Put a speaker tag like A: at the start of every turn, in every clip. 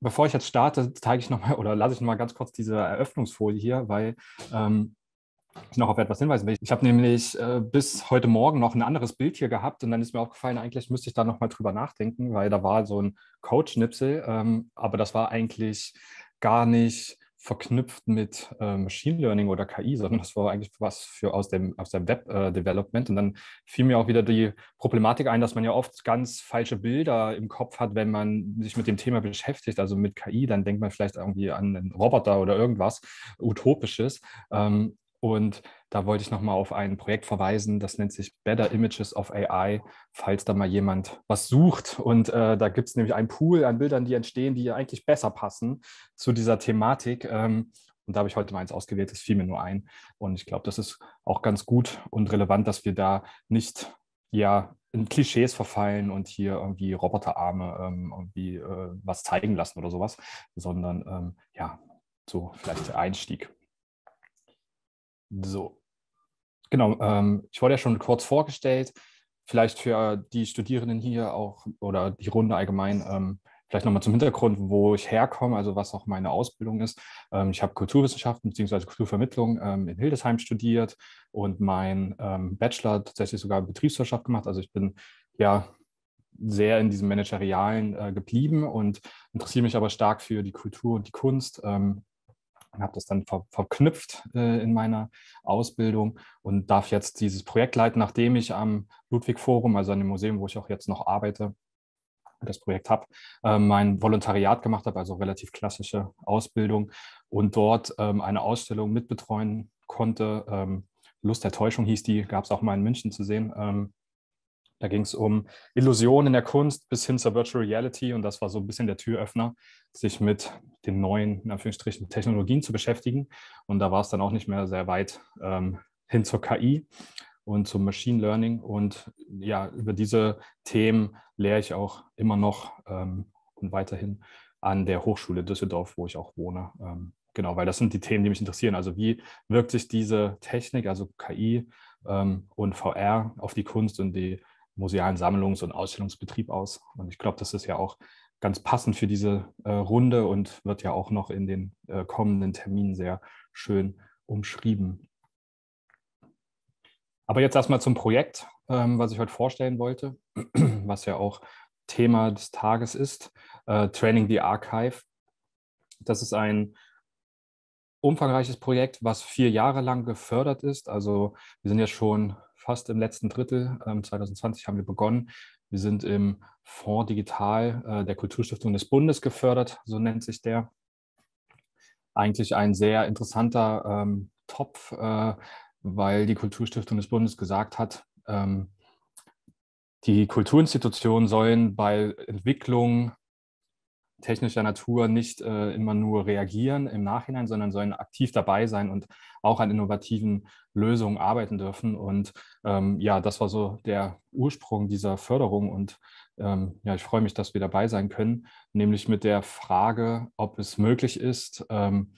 A: bevor ich jetzt starte, zeige ich nochmal oder lasse ich nochmal ganz kurz diese Eröffnungsfolie hier, weil ähm, ich noch auf etwas hinweisen will. Ich habe nämlich äh, bis heute Morgen noch ein anderes Bild hier gehabt und dann ist mir aufgefallen, eigentlich müsste ich da nochmal drüber nachdenken, weil da war so ein Coach-Schnipsel, ähm, aber das war eigentlich gar nicht verknüpft mit äh, Machine Learning oder KI, sondern das war eigentlich was für aus dem aus der Web äh, Development. Und dann fiel mir auch wieder die Problematik ein, dass man ja oft ganz falsche Bilder im Kopf hat, wenn man sich mit dem Thema beschäftigt, also mit KI, dann denkt man vielleicht irgendwie an einen Roboter oder irgendwas Utopisches. Ähm, und da wollte ich nochmal auf ein Projekt verweisen, das nennt sich Better Images of AI, falls da mal jemand was sucht. Und äh, da gibt es nämlich einen Pool an Bildern, die entstehen, die eigentlich besser passen zu dieser Thematik. Ähm, und da habe ich heute mal eins ausgewählt, das fiel mir nur ein. Und ich glaube, das ist auch ganz gut und relevant, dass wir da nicht ja, in Klischees verfallen und hier irgendwie Roboterarme ähm, irgendwie äh, was zeigen lassen oder sowas, sondern ähm, ja, so vielleicht der Einstieg. So, genau. Ähm, ich wurde ja schon kurz vorgestellt. Vielleicht für die Studierenden hier auch oder die Runde allgemein, ähm, vielleicht nochmal zum Hintergrund, wo ich herkomme, also was auch meine Ausbildung ist. Ähm, ich habe Kulturwissenschaften bzw. Kulturvermittlung ähm, in Hildesheim studiert und meinen ähm, Bachelor tatsächlich sogar Betriebswirtschaft gemacht. Also ich bin ja sehr in diesem Managerialen äh, geblieben und interessiere mich aber stark für die Kultur und die Kunst, ähm, und habe das dann ver verknüpft äh, in meiner Ausbildung und darf jetzt dieses Projekt leiten, nachdem ich am Ludwig Forum, also an dem Museum, wo ich auch jetzt noch arbeite, das Projekt habe, äh, mein Volontariat gemacht habe, also relativ klassische Ausbildung und dort ähm, eine Ausstellung mitbetreuen konnte. Ähm, Lust der Täuschung hieß die, gab es auch mal in München zu sehen. Ähm, da ging es um Illusionen in der Kunst bis hin zur Virtual Reality und das war so ein bisschen der Türöffner, sich mit den neuen, in Anführungsstrichen, Technologien zu beschäftigen. Und da war es dann auch nicht mehr sehr weit ähm, hin zur KI und zum Machine Learning. Und ja, über diese Themen lehre ich auch immer noch ähm, und weiterhin an der Hochschule Düsseldorf, wo ich auch wohne. Ähm, genau, weil das sind die Themen, die mich interessieren. Also wie wirkt sich diese Technik, also KI ähm, und VR auf die Kunst und die musealen Sammlungs- und Ausstellungsbetrieb aus. Und ich glaube, das ist ja auch ganz passend für diese äh, Runde und wird ja auch noch in den äh, kommenden Terminen sehr schön umschrieben. Aber jetzt erstmal zum Projekt, ähm, was ich heute vorstellen wollte, was ja auch Thema des Tages ist, äh, Training the Archive. Das ist ein umfangreiches Projekt, was vier Jahre lang gefördert ist. Also wir sind ja schon fast im letzten Drittel. 2020 ähm, haben wir begonnen. Wir sind im Fonds Digital äh, der Kulturstiftung des Bundes gefördert, so nennt sich der. Eigentlich ein sehr interessanter ähm, Topf, äh, weil die Kulturstiftung des Bundes gesagt hat, ähm, die Kulturinstitutionen sollen bei Entwicklung technischer Natur nicht äh, immer nur reagieren im Nachhinein, sondern sollen aktiv dabei sein und auch an innovativen Lösungen arbeiten dürfen. Und ähm, ja, das war so der Ursprung dieser Förderung. Und ähm, ja, ich freue mich, dass wir dabei sein können, nämlich mit der Frage, ob es möglich ist, ähm,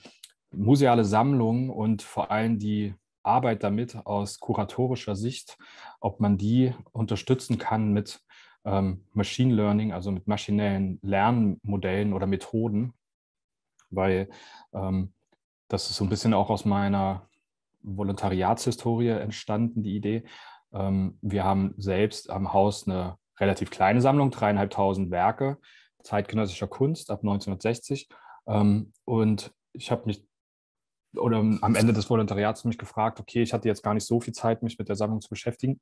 A: museale Sammlungen und vor allem die Arbeit damit aus kuratorischer Sicht, ob man die unterstützen kann mit ähm, Machine Learning, also mit maschinellen Lernmodellen oder Methoden, weil ähm, das ist so ein bisschen auch aus meiner Volontariatshistorie entstanden, die Idee. Ähm, wir haben selbst am Haus eine relativ kleine Sammlung, dreieinhalbtausend Werke zeitgenössischer Kunst ab 1960. Ähm, und ich habe mich oder am Ende des Volontariats mich gefragt, okay, ich hatte jetzt gar nicht so viel Zeit, mich mit der Sammlung zu beschäftigen,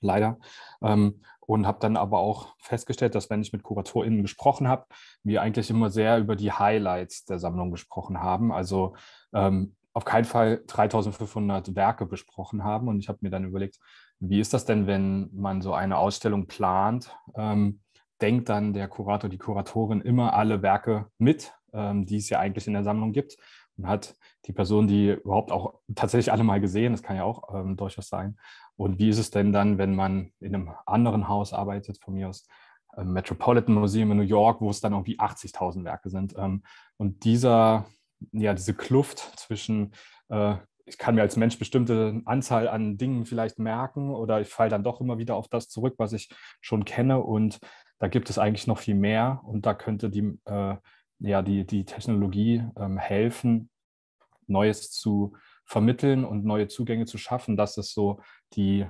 A: leider. Ähm, und habe dann aber auch festgestellt, dass wenn ich mit KuratorInnen gesprochen habe, wir eigentlich immer sehr über die Highlights der Sammlung gesprochen haben. Also ähm, auf keinen Fall 3500 Werke besprochen haben. Und ich habe mir dann überlegt, wie ist das denn, wenn man so eine Ausstellung plant? Ähm, denkt dann der Kurator, die Kuratorin immer alle Werke mit, ähm, die es ja eigentlich in der Sammlung gibt? Und hat die Person, die überhaupt auch tatsächlich alle mal gesehen, das kann ja auch ähm, durchaus sein, und wie ist es denn dann, wenn man in einem anderen Haus arbeitet, von mir aus äh, Metropolitan Museum in New York, wo es dann irgendwie 80.000 Werke sind? Ähm, und dieser, ja, diese Kluft zwischen, äh, ich kann mir als Mensch bestimmte Anzahl an Dingen vielleicht merken oder ich falle dann doch immer wieder auf das zurück, was ich schon kenne. Und da gibt es eigentlich noch viel mehr und da könnte die, äh, ja, die, die Technologie ähm, helfen, Neues zu vermitteln und neue Zugänge zu schaffen. Das ist so die,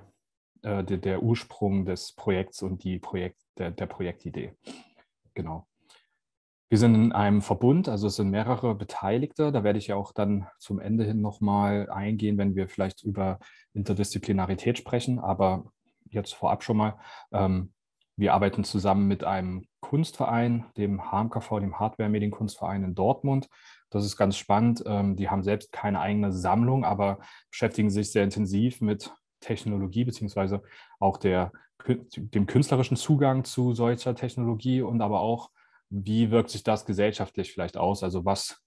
A: äh, die der Ursprung des Projekts und die Projekt, der, der Projektidee. Genau. Wir sind in einem Verbund, also es sind mehrere Beteiligte. Da werde ich ja auch dann zum Ende hin nochmal eingehen, wenn wir vielleicht über Interdisziplinarität sprechen. Aber jetzt vorab schon mal, ähm, wir arbeiten zusammen mit einem Kunstverein, dem HMKV, dem Hardware-Medienkunstverein in Dortmund das ist ganz spannend. Ähm, die haben selbst keine eigene Sammlung, aber beschäftigen sich sehr intensiv mit Technologie beziehungsweise auch der, dem künstlerischen Zugang zu solcher Technologie und aber auch, wie wirkt sich das gesellschaftlich vielleicht aus? Also was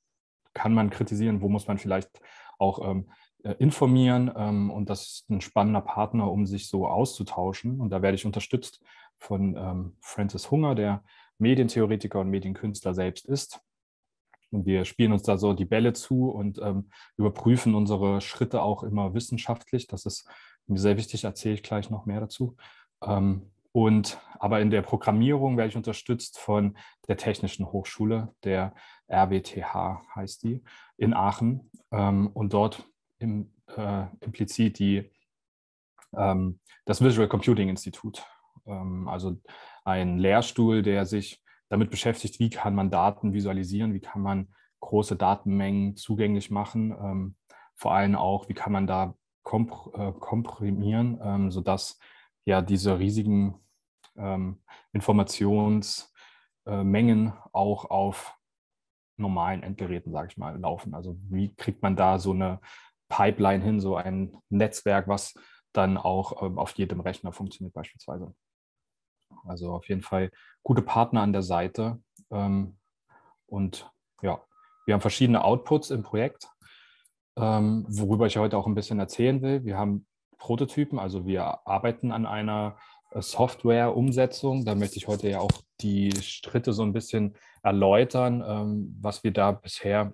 A: kann man kritisieren, wo muss man vielleicht auch ähm, äh, informieren? Ähm, und das ist ein spannender Partner, um sich so auszutauschen. Und da werde ich unterstützt von ähm, Francis Hunger, der Medientheoretiker und Medienkünstler selbst ist. Und wir spielen uns da so die Bälle zu und ähm, überprüfen unsere Schritte auch immer wissenschaftlich. Das ist mir sehr wichtig, erzähle ich gleich noch mehr dazu. Ähm, und aber in der Programmierung werde ich unterstützt von der Technischen Hochschule, der RWTH heißt die, in Aachen. Ähm, und dort im, äh, implizit die, ähm, das Visual Computing Institut, ähm, also ein Lehrstuhl, der sich damit beschäftigt, wie kann man Daten visualisieren, wie kann man große Datenmengen zugänglich machen, ähm, vor allem auch, wie kann man da komp äh, komprimieren, ähm, sodass ja diese riesigen ähm, Informationsmengen äh, auch auf normalen Endgeräten, sage ich mal, laufen. Also wie kriegt man da so eine Pipeline hin, so ein Netzwerk, was dann auch ähm, auf jedem Rechner funktioniert beispielsweise. Also auf jeden Fall gute Partner an der Seite. Ähm, und ja, wir haben verschiedene Outputs im Projekt, ähm, worüber ich heute auch ein bisschen erzählen will. Wir haben Prototypen, also wir arbeiten an einer äh, Software-Umsetzung. Da möchte ich heute ja auch die Schritte so ein bisschen erläutern, ähm, was wir da bisher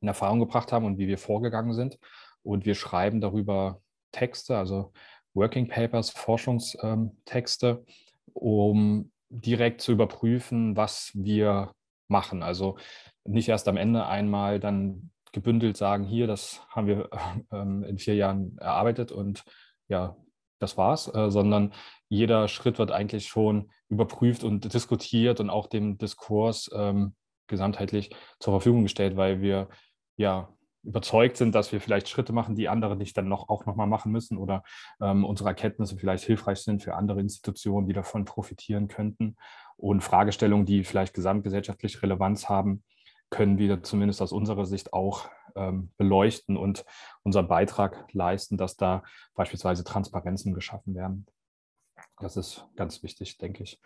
A: in Erfahrung gebracht haben und wie wir vorgegangen sind. Und wir schreiben darüber Texte, also Working Papers, Forschungstexte um direkt zu überprüfen, was wir machen. Also nicht erst am Ende einmal dann gebündelt sagen, hier, das haben wir ähm, in vier Jahren erarbeitet und ja, das war's, äh, sondern jeder Schritt wird eigentlich schon überprüft und diskutiert und auch dem Diskurs ähm, gesamtheitlich zur Verfügung gestellt, weil wir ja überzeugt sind, dass wir vielleicht Schritte machen, die andere nicht dann noch auch nochmal machen müssen oder ähm, unsere Erkenntnisse vielleicht hilfreich sind für andere Institutionen, die davon profitieren könnten. Und Fragestellungen, die vielleicht gesamtgesellschaftlich Relevanz haben, können wir zumindest aus unserer Sicht auch ähm, beleuchten und unseren Beitrag leisten, dass da beispielsweise Transparenzen geschaffen werden. Das ist ganz wichtig, denke ich.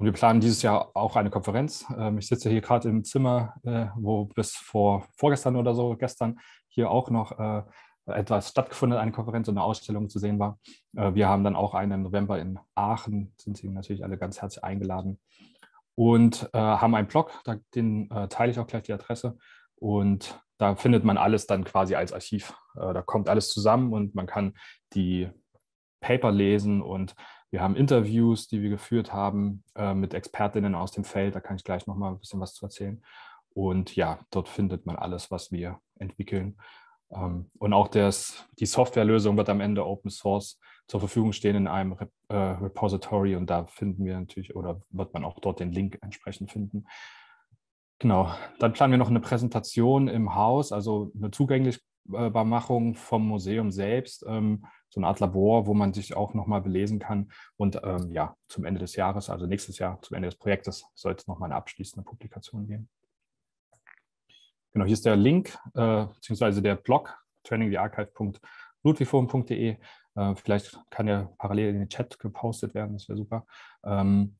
A: Und wir planen dieses Jahr auch eine Konferenz. Ähm, ich sitze hier gerade im Zimmer, äh, wo bis vor vorgestern oder so, gestern hier auch noch äh, etwas stattgefunden, hat, eine Konferenz und eine Ausstellung zu sehen war. Äh, wir haben dann auch eine im November in Aachen, sind Sie natürlich alle ganz herzlich eingeladen. Und äh, haben einen Blog, da, den äh, teile ich auch gleich die Adresse. Und da findet man alles dann quasi als Archiv. Äh, da kommt alles zusammen und man kann die Paper lesen und wir haben Interviews, die wir geführt haben äh, mit Expertinnen aus dem Feld. Da kann ich gleich nochmal ein bisschen was zu erzählen. Und ja, dort findet man alles, was wir entwickeln. Ähm, und auch das, die Softwarelösung wird am Ende Open Source zur Verfügung stehen in einem Rep äh, Repository. Und da finden wir natürlich oder wird man auch dort den Link entsprechend finden. Genau, dann planen wir noch eine Präsentation im Haus, also eine Zugänglichkeit äh, Machung vom Museum selbst. Ähm, so eine Art Labor, wo man sich auch nochmal belesen kann. Und ähm, ja, zum Ende des Jahres, also nächstes Jahr, zum Ende des Projektes, sollte es nochmal eine abschließende Publikation geben. Genau, hier ist der Link, äh, beziehungsweise der Blog, trainingthearchive.ludwigforum.de. Äh, vielleicht kann ja parallel in den Chat gepostet werden, das wäre super. Ähm,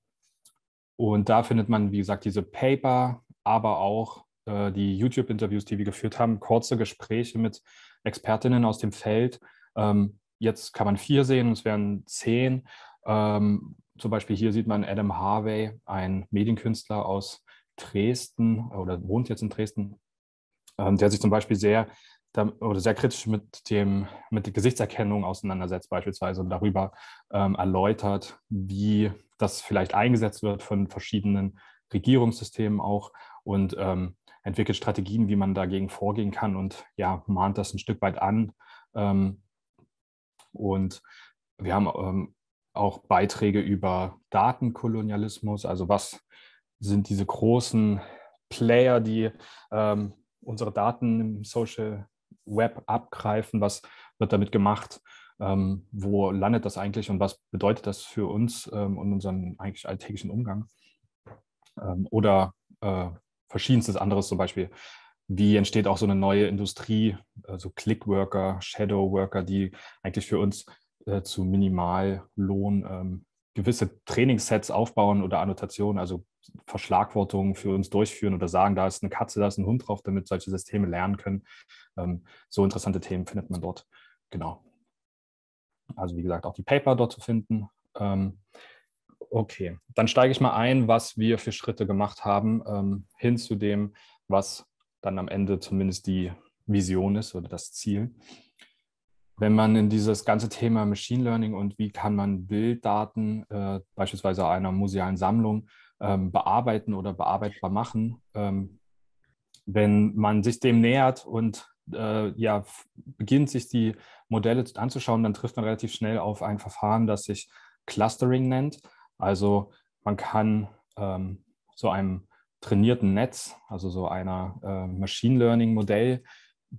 A: und da findet man, wie gesagt, diese Paper, aber auch äh, die YouTube-Interviews, die wir geführt haben, kurze Gespräche mit Expertinnen aus dem Feld, ähm, jetzt kann man vier sehen, es wären zehn. Ähm, zum Beispiel hier sieht man Adam Harvey, ein Medienkünstler aus Dresden oder wohnt jetzt in Dresden, ähm, der sich zum Beispiel sehr oder sehr kritisch mit dem mit der Gesichtserkennung auseinandersetzt beispielsweise und darüber ähm, erläutert, wie das vielleicht eingesetzt wird von verschiedenen Regierungssystemen auch und ähm, entwickelt Strategien, wie man dagegen vorgehen kann und ja mahnt das ein Stück weit an, ähm, und wir haben ähm, auch Beiträge über Datenkolonialismus, also was sind diese großen Player, die ähm, unsere Daten im Social Web abgreifen, was wird damit gemacht, ähm, wo landet das eigentlich und was bedeutet das für uns ähm, und unseren eigentlich alltäglichen Umgang. Ähm, oder äh, verschiedenstes anderes, zum Beispiel wie entsteht auch so eine neue Industrie, also Clickworker, Shadowworker, die eigentlich für uns äh, zu Minimallohn ähm, gewisse Trainingssets aufbauen oder Annotationen, also Verschlagwortungen für uns durchführen oder sagen, da ist eine Katze, da ist ein Hund drauf, damit solche Systeme lernen können. Ähm, so interessante Themen findet man dort. Genau. Also wie gesagt, auch die Paper dort zu finden. Ähm, okay, dann steige ich mal ein, was wir für Schritte gemacht haben, ähm, hin zu dem, was dann am Ende zumindest die Vision ist oder das Ziel. Wenn man in dieses ganze Thema Machine Learning und wie kann man Bilddaten äh, beispielsweise einer musealen Sammlung ähm, bearbeiten oder bearbeitbar machen, ähm, wenn man sich dem nähert und äh, ja, beginnt sich die Modelle anzuschauen, dann trifft man relativ schnell auf ein Verfahren, das sich Clustering nennt. Also man kann ähm, so einem trainierten Netz, also so einer äh, Machine Learning Modell,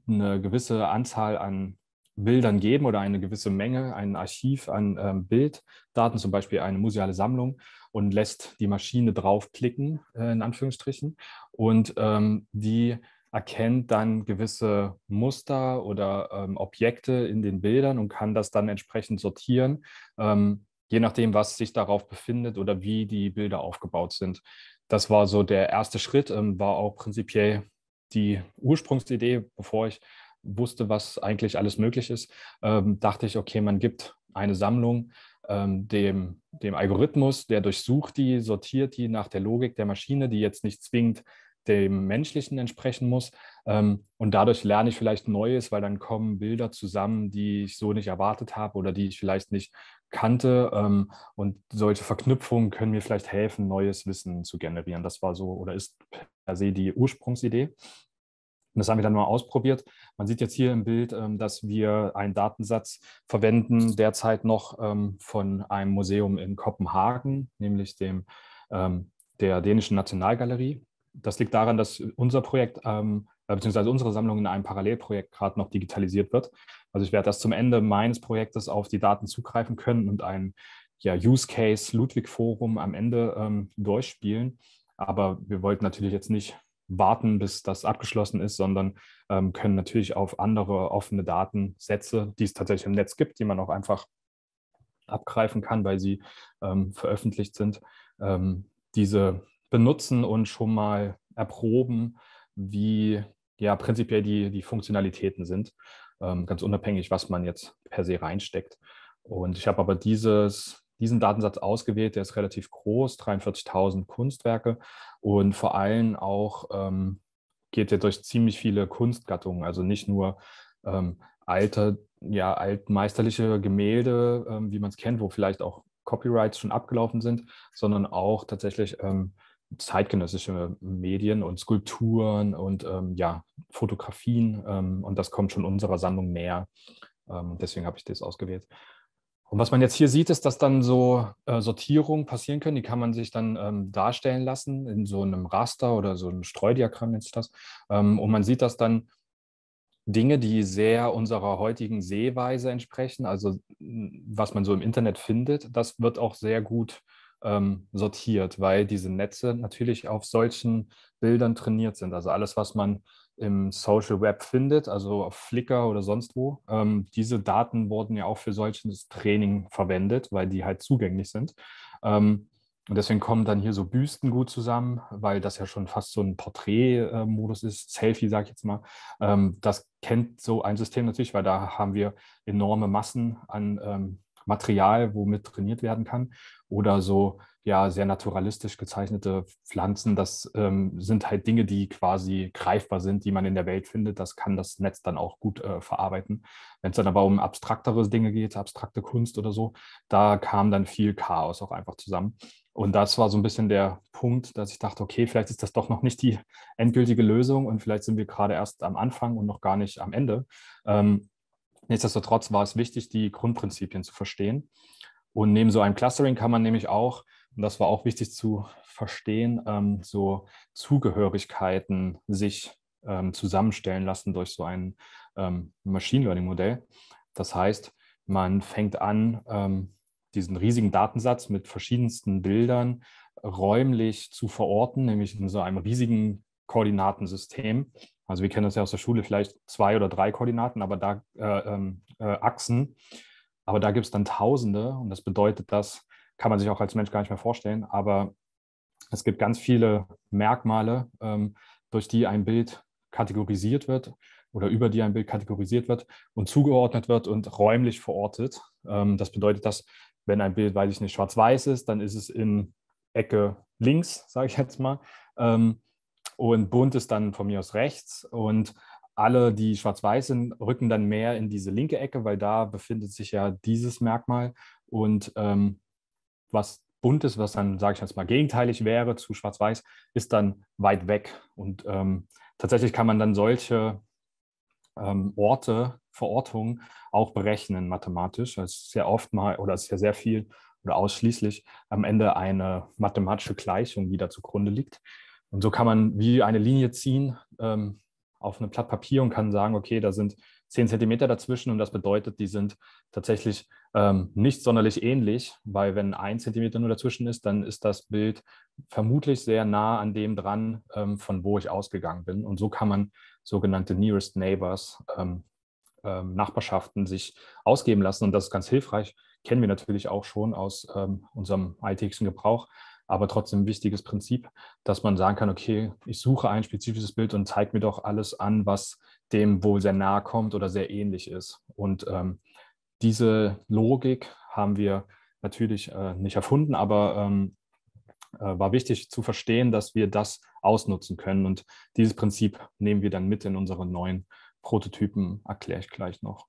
A: eine gewisse Anzahl an Bildern geben oder eine gewisse Menge, ein Archiv an ähm, Bilddaten, zum Beispiel eine museale Sammlung und lässt die Maschine draufklicken, äh, in Anführungsstrichen, und ähm, die erkennt dann gewisse Muster oder ähm, Objekte in den Bildern und kann das dann entsprechend sortieren, ähm, je nachdem, was sich darauf befindet oder wie die Bilder aufgebaut sind das war so der erste Schritt, ähm, war auch prinzipiell die Ursprungsidee, bevor ich wusste, was eigentlich alles möglich ist, ähm, dachte ich, okay, man gibt eine Sammlung ähm, dem, dem Algorithmus, der durchsucht die, sortiert die nach der Logik der Maschine, die jetzt nicht zwingend dem menschlichen entsprechen muss. Ähm, und dadurch lerne ich vielleicht Neues, weil dann kommen Bilder zusammen, die ich so nicht erwartet habe oder die ich vielleicht nicht kannte. Ähm, und solche Verknüpfungen können mir vielleicht helfen, neues Wissen zu generieren. Das war so oder ist per se die Ursprungsidee. Und das haben wir dann mal ausprobiert. Man sieht jetzt hier im Bild, ähm, dass wir einen Datensatz verwenden, derzeit noch ähm, von einem Museum in Kopenhagen, nämlich dem, ähm, der dänischen Nationalgalerie. Das liegt daran, dass unser Projekt ähm, äh, beziehungsweise unsere Sammlung in einem Parallelprojekt gerade noch digitalisiert wird. Also ich werde erst zum Ende meines Projektes auf die Daten zugreifen können und ein ja, Use Case Ludwig Forum am Ende ähm, durchspielen. Aber wir wollten natürlich jetzt nicht warten, bis das abgeschlossen ist, sondern ähm, können natürlich auf andere offene Datensätze, die es tatsächlich im Netz gibt, die man auch einfach abgreifen kann, weil sie ähm, veröffentlicht sind, ähm, diese benutzen und schon mal erproben, wie ja prinzipiell die, die Funktionalitäten sind, ähm, ganz unabhängig, was man jetzt per se reinsteckt. Und ich habe aber dieses, diesen Datensatz ausgewählt, der ist relativ groß, 43.000 Kunstwerke und vor allem auch ähm, geht er durch ziemlich viele Kunstgattungen, also nicht nur ähm, alte, ja, altmeisterliche Gemälde, ähm, wie man es kennt, wo vielleicht auch Copyrights schon abgelaufen sind, sondern auch tatsächlich ähm, zeitgenössische Medien und Skulpturen und ähm, ja, Fotografien. Ähm, und das kommt schon unserer Sammlung näher. Ähm, deswegen habe ich das ausgewählt. Und was man jetzt hier sieht, ist, dass dann so äh, Sortierungen passieren können. Die kann man sich dann ähm, darstellen lassen in so einem Raster oder so einem Streudiagramm nennt das. Ähm, und man sieht, dass dann Dinge, die sehr unserer heutigen Sehweise entsprechen, also was man so im Internet findet, das wird auch sehr gut ähm, sortiert, weil diese Netze natürlich auf solchen Bildern trainiert sind. Also alles, was man im Social Web findet, also auf Flickr oder sonst wo. Ähm, diese Daten wurden ja auch für solches Training verwendet, weil die halt zugänglich sind. Ähm, und deswegen kommen dann hier so Büsten gut zusammen, weil das ja schon fast so ein Porträtmodus ist, Selfie, sag ich jetzt mal. Ähm, das kennt so ein System natürlich, weil da haben wir enorme Massen an ähm, Material, womit trainiert werden kann. Oder so ja sehr naturalistisch gezeichnete Pflanzen. Das ähm, sind halt Dinge, die quasi greifbar sind, die man in der Welt findet. Das kann das Netz dann auch gut äh, verarbeiten. Wenn es dann aber um abstraktere Dinge geht, abstrakte Kunst oder so, da kam dann viel Chaos auch einfach zusammen. Und das war so ein bisschen der Punkt, dass ich dachte, okay, vielleicht ist das doch noch nicht die endgültige Lösung und vielleicht sind wir gerade erst am Anfang und noch gar nicht am Ende. Ähm, Nichtsdestotrotz war es wichtig, die Grundprinzipien zu verstehen. Und neben so einem Clustering kann man nämlich auch, und das war auch wichtig zu verstehen, ähm, so Zugehörigkeiten sich ähm, zusammenstellen lassen durch so ein ähm, Machine Learning Modell. Das heißt, man fängt an, ähm, diesen riesigen Datensatz mit verschiedensten Bildern räumlich zu verorten, nämlich in so einem riesigen Koordinatensystem also wir kennen das ja aus der Schule, vielleicht zwei oder drei Koordinaten, aber da äh, ähm, äh, Achsen. Aber da gibt es dann Tausende und das bedeutet, das kann man sich auch als Mensch gar nicht mehr vorstellen. Aber es gibt ganz viele Merkmale, ähm, durch die ein Bild kategorisiert wird oder über die ein Bild kategorisiert wird und zugeordnet wird und räumlich verortet. Ähm, das bedeutet, dass wenn ein Bild, weiß ich nicht, schwarz-weiß ist, dann ist es in Ecke links, sage ich jetzt mal. Ähm, und bunt ist dann von mir aus rechts und alle, die schwarz-weiß sind, rücken dann mehr in diese linke Ecke, weil da befindet sich ja dieses Merkmal und ähm, was ist, was dann, sage ich jetzt mal, gegenteilig wäre zu schwarz-weiß, ist dann weit weg und ähm, tatsächlich kann man dann solche ähm, Orte, Verortungen auch berechnen mathematisch. Das also ist ja oft mal oder ist ja sehr viel oder ausschließlich am Ende eine mathematische Gleichung, die da zugrunde liegt. Und so kann man wie eine Linie ziehen ähm, auf einem Blatt Papier und kann sagen, okay, da sind 10 Zentimeter dazwischen und das bedeutet, die sind tatsächlich ähm, nicht sonderlich ähnlich, weil wenn ein Zentimeter nur dazwischen ist, dann ist das Bild vermutlich sehr nah an dem dran, ähm, von wo ich ausgegangen bin. Und so kann man sogenannte Nearest Neighbors, ähm, ähm Nachbarschaften sich ausgeben lassen. Und das ist ganz hilfreich. Kennen wir natürlich auch schon aus ähm, unserem alltäglichen Gebrauch aber trotzdem ein wichtiges Prinzip, dass man sagen kann, okay, ich suche ein spezifisches Bild und zeige mir doch alles an, was dem wohl sehr nahe kommt oder sehr ähnlich ist. Und ähm, diese Logik haben wir natürlich äh, nicht erfunden, aber ähm, äh, war wichtig zu verstehen, dass wir das ausnutzen können. Und dieses Prinzip nehmen wir dann mit in unsere neuen Prototypen, erkläre ich gleich noch.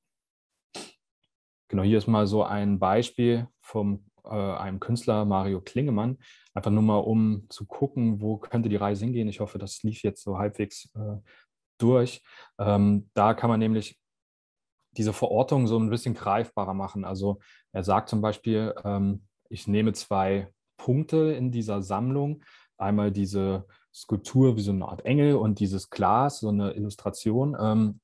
A: Genau, hier ist mal so ein Beispiel vom äh, einem Künstler, Mario Klingemann, einfach nur mal, um zu gucken, wo könnte die Reise hingehen. Ich hoffe, das lief jetzt so halbwegs äh, durch. Ähm, da kann man nämlich diese Verortung so ein bisschen greifbarer machen. Also er sagt zum Beispiel, ähm, ich nehme zwei Punkte in dieser Sammlung. Einmal diese Skulptur wie so eine Art Engel und dieses Glas, so eine Illustration. Ähm,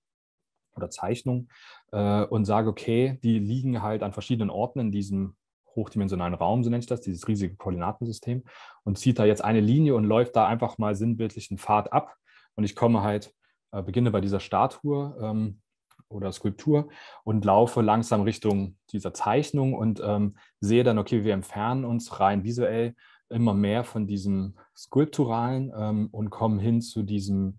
A: oder Zeichnung äh, und sage, okay, die liegen halt an verschiedenen Orten in diesem hochdimensionalen Raum, so nenne ich das, dieses riesige Koordinatensystem, und zieht da jetzt eine Linie und läuft da einfach mal sinnbildlichen Pfad ab. Und ich komme halt, äh, beginne bei dieser Statue ähm, oder Skulptur und laufe langsam Richtung dieser Zeichnung und ähm, sehe dann, okay, wir entfernen uns rein visuell immer mehr von diesem Skulpturalen ähm, und kommen hin zu diesem,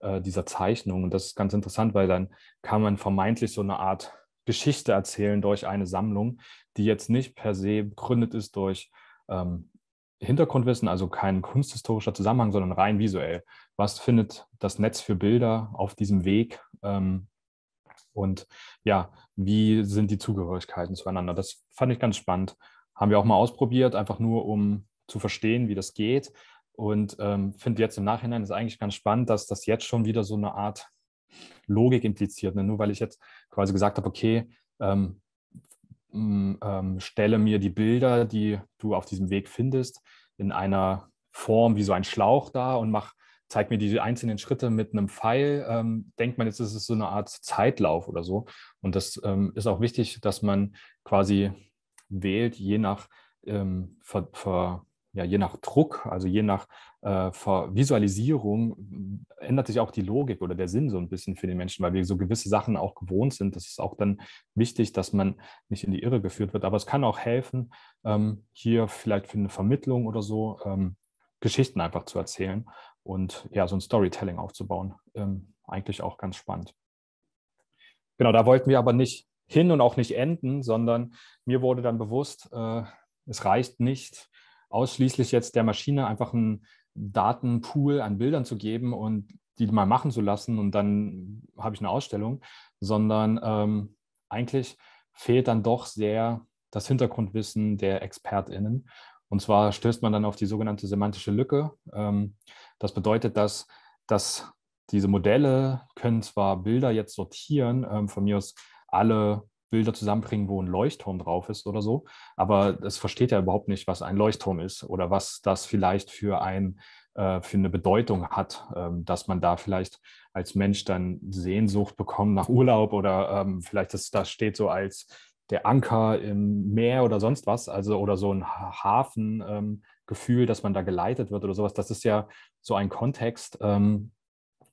A: äh, dieser Zeichnung. Und das ist ganz interessant, weil dann kann man vermeintlich so eine Art Geschichte erzählen durch eine Sammlung, die jetzt nicht per se begründet ist durch ähm, Hintergrundwissen, also kein kunsthistorischer Zusammenhang, sondern rein visuell. Was findet das Netz für Bilder auf diesem Weg? Ähm, und ja, wie sind die Zugehörigkeiten zueinander? Das fand ich ganz spannend. Haben wir auch mal ausprobiert, einfach nur um zu verstehen, wie das geht. Und ähm, finde jetzt im Nachhinein ist eigentlich ganz spannend, dass das jetzt schon wieder so eine Art Logik impliziert. Ne? Nur weil ich jetzt quasi gesagt habe, okay, ähm, ähm, stelle mir die Bilder, die du auf diesem Weg findest, in einer Form wie so ein Schlauch da und mach, zeig mir die einzelnen Schritte mit einem Pfeil, ähm, denkt man jetzt, ist es so eine Art Zeitlauf oder so. Und das ähm, ist auch wichtig, dass man quasi wählt, je nach ähm, Ver, Ver ja, je nach Druck, also je nach äh, Visualisierung äh, ändert sich auch die Logik oder der Sinn so ein bisschen für den Menschen, weil wir so gewisse Sachen auch gewohnt sind. Das ist auch dann wichtig, dass man nicht in die Irre geführt wird. Aber es kann auch helfen, ähm, hier vielleicht für eine Vermittlung oder so ähm, Geschichten einfach zu erzählen und ja, so ein Storytelling aufzubauen. Ähm, eigentlich auch ganz spannend. Genau, da wollten wir aber nicht hin und auch nicht enden, sondern mir wurde dann bewusst, äh, es reicht nicht, ausschließlich jetzt der Maschine einfach einen Datenpool an Bildern zu geben und die mal machen zu lassen und dann habe ich eine Ausstellung, sondern ähm, eigentlich fehlt dann doch sehr das Hintergrundwissen der ExpertInnen. Und zwar stößt man dann auf die sogenannte semantische Lücke. Ähm, das bedeutet, dass, dass diese Modelle können zwar Bilder jetzt sortieren, ähm, von mir aus alle Bilder zusammenbringen, wo ein Leuchtturm drauf ist oder so. Aber es versteht ja überhaupt nicht, was ein Leuchtturm ist oder was das vielleicht für, ein, äh, für eine Bedeutung hat, ähm, dass man da vielleicht als Mensch dann Sehnsucht bekommt nach Urlaub oder ähm, vielleicht ist, das steht so als der Anker im Meer oder sonst was, also oder so ein Hafengefühl, ähm, dass man da geleitet wird oder sowas. Das ist ja so ein Kontext ähm,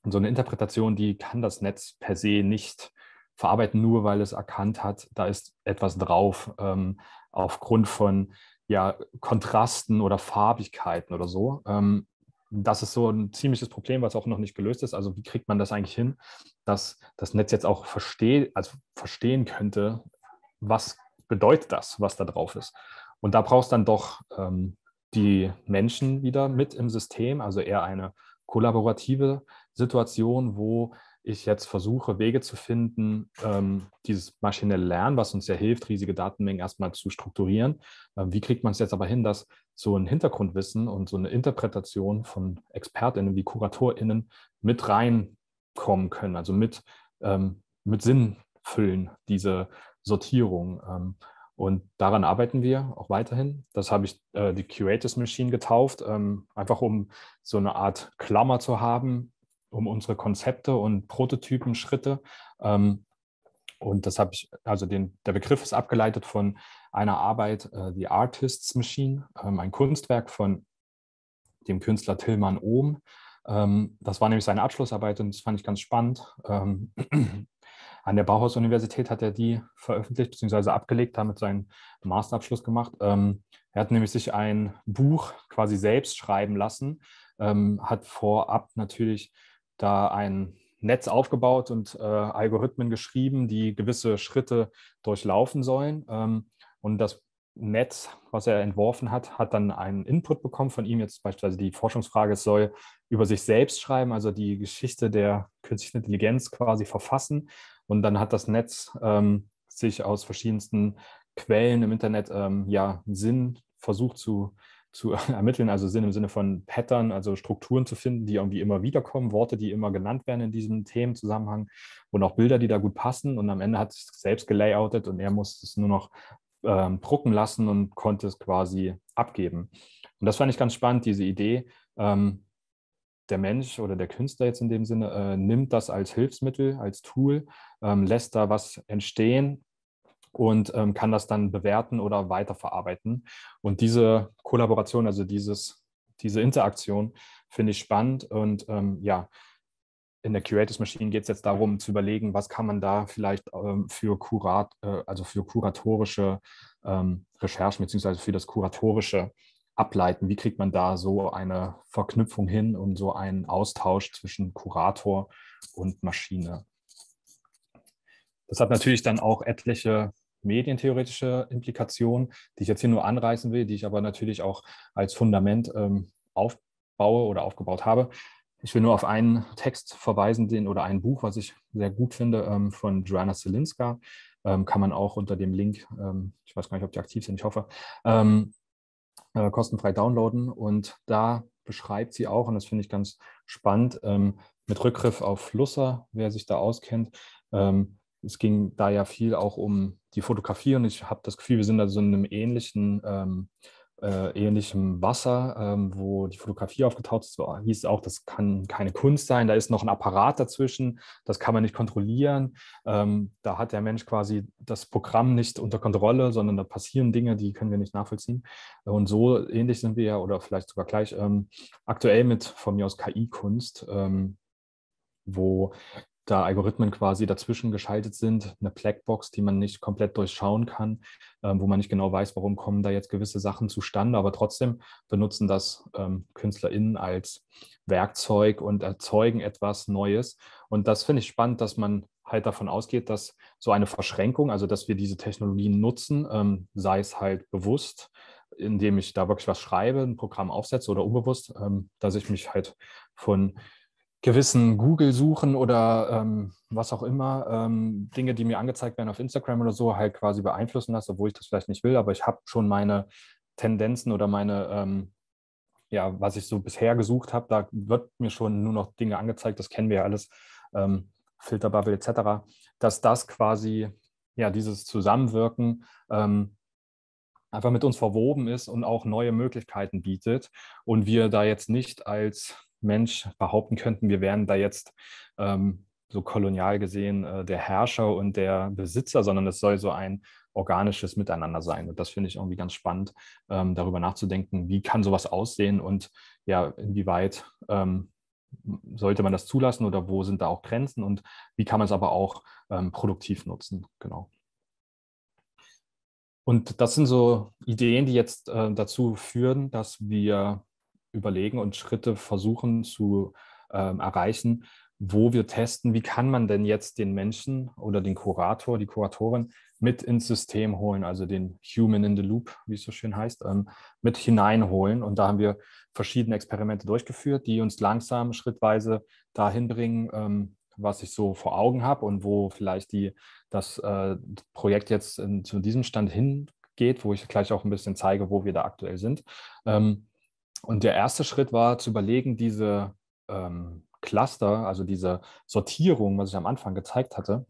A: und so eine Interpretation, die kann das Netz per se nicht verarbeiten nur, weil es erkannt hat, da ist etwas drauf, ähm, aufgrund von ja, Kontrasten oder Farbigkeiten oder so. Ähm, das ist so ein ziemliches Problem, was auch noch nicht gelöst ist. Also wie kriegt man das eigentlich hin, dass das Netz jetzt auch versteht, also verstehen könnte, was bedeutet das, was da drauf ist. Und da brauchst dann doch ähm, die Menschen wieder mit im System, also eher eine kollaborative Situation, wo ich jetzt versuche, Wege zu finden, ähm, dieses maschinelle Lernen, was uns ja hilft, riesige Datenmengen erstmal zu strukturieren. Ähm, wie kriegt man es jetzt aber hin, dass so ein Hintergrundwissen und so eine Interpretation von ExpertInnen wie KuratorInnen mit reinkommen können, also mit, ähm, mit Sinn füllen, diese Sortierung. Ähm, und daran arbeiten wir auch weiterhin. Das habe ich äh, die Curators Machine getauft, ähm, einfach um so eine Art Klammer zu haben, um unsere Konzepte und Prototypen, Schritte. Ähm, und das habe ich, also den, der Begriff ist abgeleitet von einer Arbeit, äh, The Artist's Machine, ähm, ein Kunstwerk von dem Künstler Tillmann Ohm. Ähm, das war nämlich seine Abschlussarbeit und das fand ich ganz spannend. Ähm, an der Bauhaus-Universität hat er die veröffentlicht beziehungsweise abgelegt, damit seinen Masterabschluss gemacht. Ähm, er hat nämlich sich ein Buch quasi selbst schreiben lassen, ähm, hat vorab natürlich da ein Netz aufgebaut und äh, Algorithmen geschrieben, die gewisse Schritte durchlaufen sollen. Ähm, und das Netz, was er entworfen hat, hat dann einen Input bekommen von ihm. Jetzt beispielsweise die Forschungsfrage, es soll über sich selbst schreiben, also die Geschichte der künstlichen Intelligenz quasi verfassen. Und dann hat das Netz ähm, sich aus verschiedensten Quellen im Internet ähm, ja Sinn versucht zu äh, zu ermitteln, also Sinn im Sinne von Pattern, also Strukturen zu finden, die irgendwie immer wiederkommen, Worte, die immer genannt werden in diesem Themenzusammenhang und auch Bilder, die da gut passen. Und am Ende hat es selbst gelayoutet und er muss es nur noch ähm, drucken lassen und konnte es quasi abgeben. Und das fand ich ganz spannend, diese Idee. Ähm, der Mensch oder der Künstler jetzt in dem Sinne äh, nimmt das als Hilfsmittel, als Tool, ähm, lässt da was entstehen und ähm, kann das dann bewerten oder weiterverarbeiten. Und diese Kollaboration, also dieses, diese Interaktion, finde ich spannend. Und ähm, ja, in der Curators Machine geht es jetzt darum, zu überlegen, was kann man da vielleicht ähm, für Kurat, äh, also für kuratorische ähm, Recherchen beziehungsweise für das kuratorische ableiten? Wie kriegt man da so eine Verknüpfung hin und so einen Austausch zwischen Kurator und Maschine? Das hat natürlich dann auch etliche medientheoretische Implikationen, die ich jetzt hier nur anreißen will, die ich aber natürlich auch als Fundament ähm, aufbaue oder aufgebaut habe. Ich will nur auf einen Text verweisen, den oder ein Buch, was ich sehr gut finde, ähm, von Joanna Selinska. Ähm, kann man auch unter dem Link, ähm, ich weiß gar nicht, ob die aktiv sind, ich hoffe, ähm, äh, kostenfrei downloaden. Und da beschreibt sie auch, und das finde ich ganz spannend, ähm, mit Rückgriff auf Flusser, wer sich da auskennt, ähm, es ging da ja viel auch um die Fotografie und ich habe das Gefühl, wir sind da so in einem ähnlichen, ähm, äh, ähnlichen Wasser, ähm, wo die Fotografie aufgetaucht ist. So, ah, hieß auch, das kann keine Kunst sein, da ist noch ein Apparat dazwischen, das kann man nicht kontrollieren. Ähm, da hat der Mensch quasi das Programm nicht unter Kontrolle, sondern da passieren Dinge, die können wir nicht nachvollziehen. Und so ähnlich sind wir ja, oder vielleicht sogar gleich, ähm, aktuell mit von mir aus KI-Kunst ähm, wo da Algorithmen quasi dazwischen geschaltet sind, eine Blackbox, die man nicht komplett durchschauen kann, ähm, wo man nicht genau weiß, warum kommen da jetzt gewisse Sachen zustande, aber trotzdem benutzen das ähm, KünstlerInnen als Werkzeug und erzeugen etwas Neues. Und das finde ich spannend, dass man halt davon ausgeht, dass so eine Verschränkung, also dass wir diese Technologien nutzen, ähm, sei es halt bewusst, indem ich da wirklich was schreibe, ein Programm aufsetze oder unbewusst, ähm, dass ich mich halt von gewissen Google-Suchen oder ähm, was auch immer, ähm, Dinge, die mir angezeigt werden auf Instagram oder so, halt quasi beeinflussen lasse, obwohl ich das vielleicht nicht will, aber ich habe schon meine Tendenzen oder meine, ähm, ja, was ich so bisher gesucht habe, da wird mir schon nur noch Dinge angezeigt, das kennen wir ja alles, ähm, Filterbubble etc., dass das quasi, ja, dieses Zusammenwirken ähm, einfach mit uns verwoben ist und auch neue Möglichkeiten bietet und wir da jetzt nicht als Mensch behaupten könnten, wir wären da jetzt ähm, so kolonial gesehen äh, der Herrscher und der Besitzer, sondern es soll so ein organisches Miteinander sein. Und das finde ich irgendwie ganz spannend, ähm, darüber nachzudenken, wie kann sowas aussehen und ja, inwieweit ähm, sollte man das zulassen oder wo sind da auch Grenzen und wie kann man es aber auch ähm, produktiv nutzen. Genau. Und das sind so Ideen, die jetzt äh, dazu führen, dass wir überlegen und Schritte versuchen zu ähm, erreichen, wo wir testen, wie kann man denn jetzt den Menschen oder den Kurator, die Kuratorin mit ins System holen, also den Human in the Loop, wie es so schön heißt, ähm, mit hineinholen. Und da haben wir verschiedene Experimente durchgeführt, die uns langsam schrittweise dahin bringen, ähm, was ich so vor Augen habe und wo vielleicht die, das äh, Projekt jetzt in, zu diesem Stand hingeht, wo ich gleich auch ein bisschen zeige, wo wir da aktuell sind. Ähm, und der erste Schritt war zu überlegen, diese ähm, Cluster, also diese Sortierung, was ich am Anfang gezeigt hatte,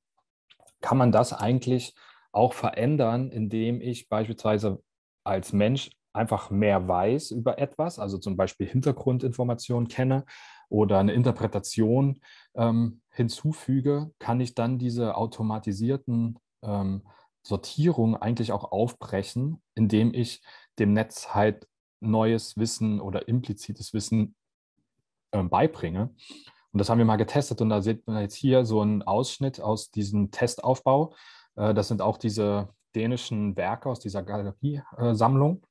A: kann man das eigentlich auch verändern, indem ich beispielsweise als Mensch einfach mehr weiß über etwas, also zum Beispiel Hintergrundinformationen kenne oder eine Interpretation ähm, hinzufüge, kann ich dann diese automatisierten ähm, Sortierungen eigentlich auch aufbrechen, indem ich dem Netz halt neues Wissen oder implizites Wissen äh, beibringe. Und das haben wir mal getestet und da sieht man jetzt hier so einen Ausschnitt aus diesem Testaufbau. Äh, das sind auch diese dänischen Werke aus dieser Galeriesammlung.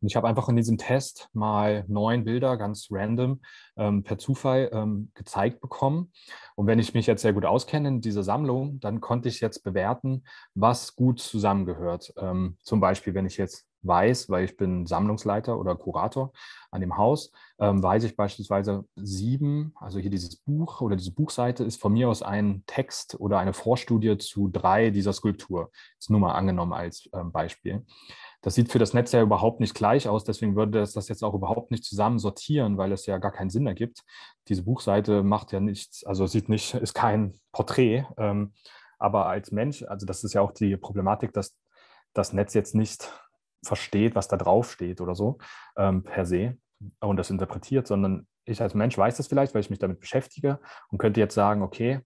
A: Und ich habe einfach in diesem Test mal neun Bilder ganz random ähm, per Zufall ähm, gezeigt bekommen. Und wenn ich mich jetzt sehr gut auskenne in dieser Sammlung, dann konnte ich jetzt bewerten, was gut zusammengehört. Ähm, zum Beispiel, wenn ich jetzt weiß, weil ich bin Sammlungsleiter oder Kurator an dem Haus, ähm, weiß ich beispielsweise sieben, also hier dieses Buch oder diese Buchseite ist von mir aus ein Text oder eine Vorstudie zu drei dieser Skulptur. Ist nur mal angenommen als ähm, Beispiel. Das sieht für das Netz ja überhaupt nicht gleich aus, deswegen würde es das jetzt auch überhaupt nicht zusammen sortieren, weil es ja gar keinen Sinn ergibt. Diese Buchseite macht ja nichts, also sieht nicht, ist kein Porträt. Ähm, aber als Mensch, also das ist ja auch die Problematik, dass das Netz jetzt nicht versteht, was da drauf steht oder so ähm, per se und das interpretiert, sondern ich als Mensch weiß das vielleicht, weil ich mich damit beschäftige und könnte jetzt sagen, okay,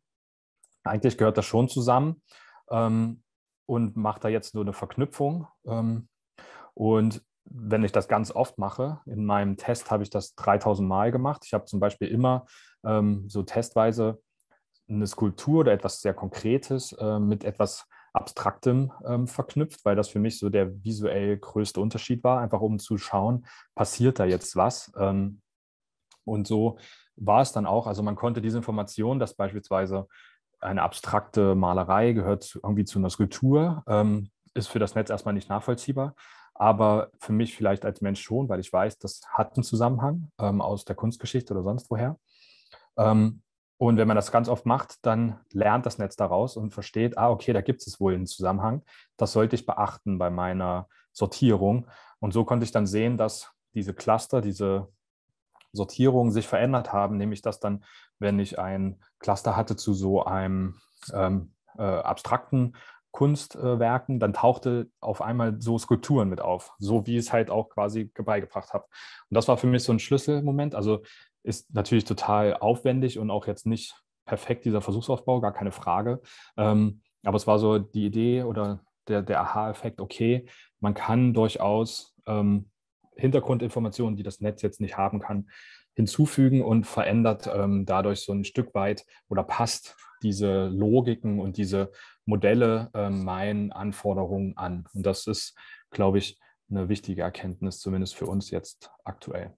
A: eigentlich gehört das schon zusammen ähm, und mache da jetzt nur eine Verknüpfung. Ähm, und wenn ich das ganz oft mache, in meinem Test habe ich das 3000 Mal gemacht. Ich habe zum Beispiel immer ähm, so testweise eine Skulptur oder etwas sehr Konkretes äh, mit etwas Abstraktem ähm, verknüpft, weil das für mich so der visuell größte Unterschied war, einfach um zu schauen, passiert da jetzt was? Ähm, und so war es dann auch. Also man konnte diese Information, dass beispielsweise eine abstrakte Malerei gehört irgendwie zu einer Skulptur, ähm, ist für das Netz erstmal nicht nachvollziehbar, aber für mich vielleicht als Mensch schon, weil ich weiß, das hat einen Zusammenhang ähm, aus der Kunstgeschichte oder sonst woher. Ähm, und wenn man das ganz oft macht, dann lernt das Netz daraus und versteht, ah, okay, da gibt es wohl einen Zusammenhang. Das sollte ich beachten bei meiner Sortierung. Und so konnte ich dann sehen, dass diese Cluster, diese Sortierungen sich verändert haben, nämlich dass dann, wenn ich ein Cluster hatte zu so einem ähm, äh, abstrakten Kunstwerken, dann tauchte auf einmal so Skulpturen mit auf, so wie ich es halt auch quasi beigebracht habe. Und das war für mich so ein Schlüsselmoment. Also ist natürlich total aufwendig und auch jetzt nicht perfekt dieser Versuchsaufbau, gar keine Frage. Ähm, aber es war so die Idee oder der, der Aha-Effekt, okay, man kann durchaus ähm, Hintergrundinformationen, die das Netz jetzt nicht haben kann, hinzufügen und verändert ähm, dadurch so ein Stück weit oder passt diese Logiken und diese Modelle äh, meinen Anforderungen an. Und das ist, glaube ich, eine wichtige Erkenntnis, zumindest für uns jetzt aktuell.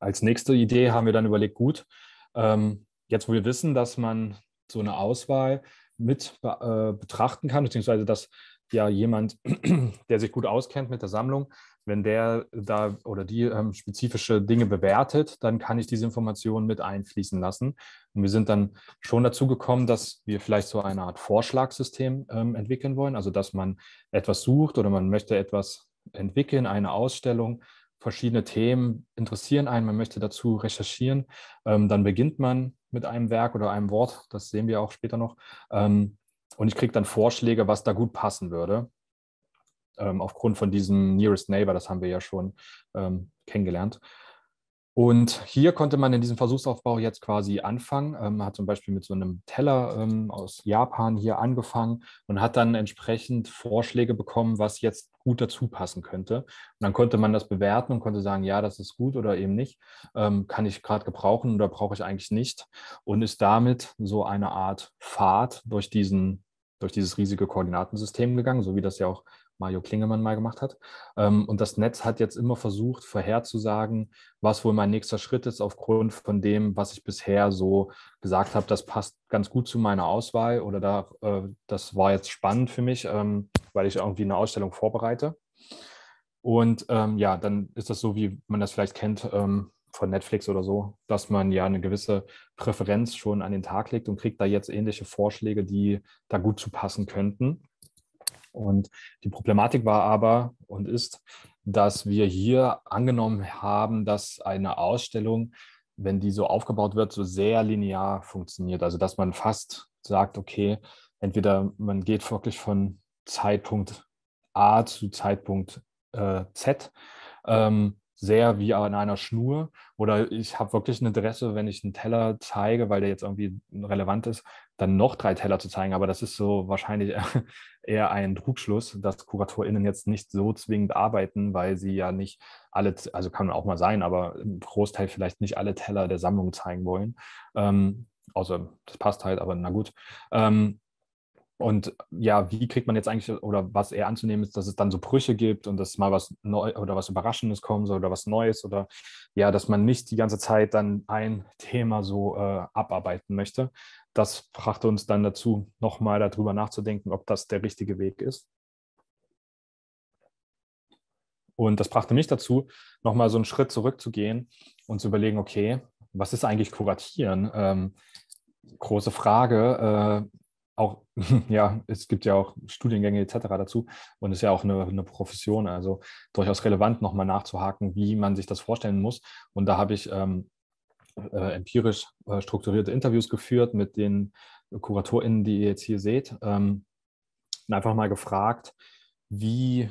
A: Als nächste Idee haben wir dann überlegt, gut, ähm, jetzt wo wir wissen, dass man so eine Auswahl mit äh, betrachten kann, beziehungsweise dass ja jemand, der sich gut auskennt mit der Sammlung, wenn der da oder die ähm, spezifische Dinge bewertet, dann kann ich diese Informationen mit einfließen lassen. Und wir sind dann schon dazu gekommen, dass wir vielleicht so eine Art Vorschlagssystem ähm, entwickeln wollen, also dass man etwas sucht oder man möchte etwas entwickeln, eine Ausstellung, verschiedene Themen interessieren einen, man möchte dazu recherchieren, ähm, dann beginnt man mit einem Werk oder einem Wort, das sehen wir auch später noch. Ähm, und ich kriege dann Vorschläge, was da gut passen würde ähm, aufgrund von diesem Nearest Neighbor, das haben wir ja schon ähm, kennengelernt. Und hier konnte man in diesem Versuchsaufbau jetzt quasi anfangen. Ähm, man hat zum Beispiel mit so einem Teller ähm, aus Japan hier angefangen und hat dann entsprechend Vorschläge bekommen, was jetzt gut dazu passen könnte. Und dann konnte man das bewerten und konnte sagen, ja, das ist gut oder eben nicht. Ähm, kann ich gerade gebrauchen oder brauche ich eigentlich nicht? Und ist damit so eine Art Fahrt durch diesen durch dieses riesige Koordinatensystem gegangen, so wie das ja auch Mario Klingemann mal gemacht hat. Ähm, und das Netz hat jetzt immer versucht, vorherzusagen, was wohl mein nächster Schritt ist, aufgrund von dem, was ich bisher so gesagt habe, das passt ganz gut zu meiner Auswahl oder da, äh, das war jetzt spannend für mich, ähm, weil ich irgendwie eine Ausstellung vorbereite. Und ähm, ja, dann ist das so, wie man das vielleicht kennt von Netflix oder so, dass man ja eine gewisse Präferenz schon an den Tag legt und kriegt da jetzt ähnliche Vorschläge, die da gut zu passen könnten. Und die Problematik war aber und ist, dass wir hier angenommen haben, dass eine Ausstellung, wenn die so aufgebaut wird, so sehr linear funktioniert. Also dass man fast sagt, okay, entweder man geht wirklich von Zeitpunkt A zu Zeitpunkt äh, Z. Ähm, sehr wie an einer Schnur oder ich habe wirklich ein Interesse, wenn ich einen Teller zeige, weil der jetzt irgendwie relevant ist, dann noch drei Teller zu zeigen. Aber das ist so wahrscheinlich eher ein Trugschluss, dass KuratorInnen jetzt nicht so zwingend arbeiten, weil sie ja nicht alle, also kann auch mal sein, aber im Großteil vielleicht nicht alle Teller der Sammlung zeigen wollen. Ähm, außer das passt halt, aber na gut. Ähm, und ja, wie kriegt man jetzt eigentlich, oder was eher anzunehmen ist, dass es dann so Brüche gibt und dass mal was Neues oder was Überraschendes kommen soll oder was Neues oder ja, dass man nicht die ganze Zeit dann ein Thema so äh, abarbeiten möchte, das brachte uns dann dazu, nochmal darüber nachzudenken, ob das der richtige Weg ist. Und das brachte mich dazu, nochmal so einen Schritt zurückzugehen und zu überlegen, okay, was ist eigentlich Kuratieren? Ähm, große Frage. Äh, auch, ja, es gibt ja auch Studiengänge etc. dazu und ist ja auch eine, eine Profession, also durchaus relevant, nochmal nachzuhaken, wie man sich das vorstellen muss. Und da habe ich ähm, äh, empirisch äh, strukturierte Interviews geführt mit den KuratorInnen, die ihr jetzt hier seht. Ähm, und einfach mal gefragt, wie,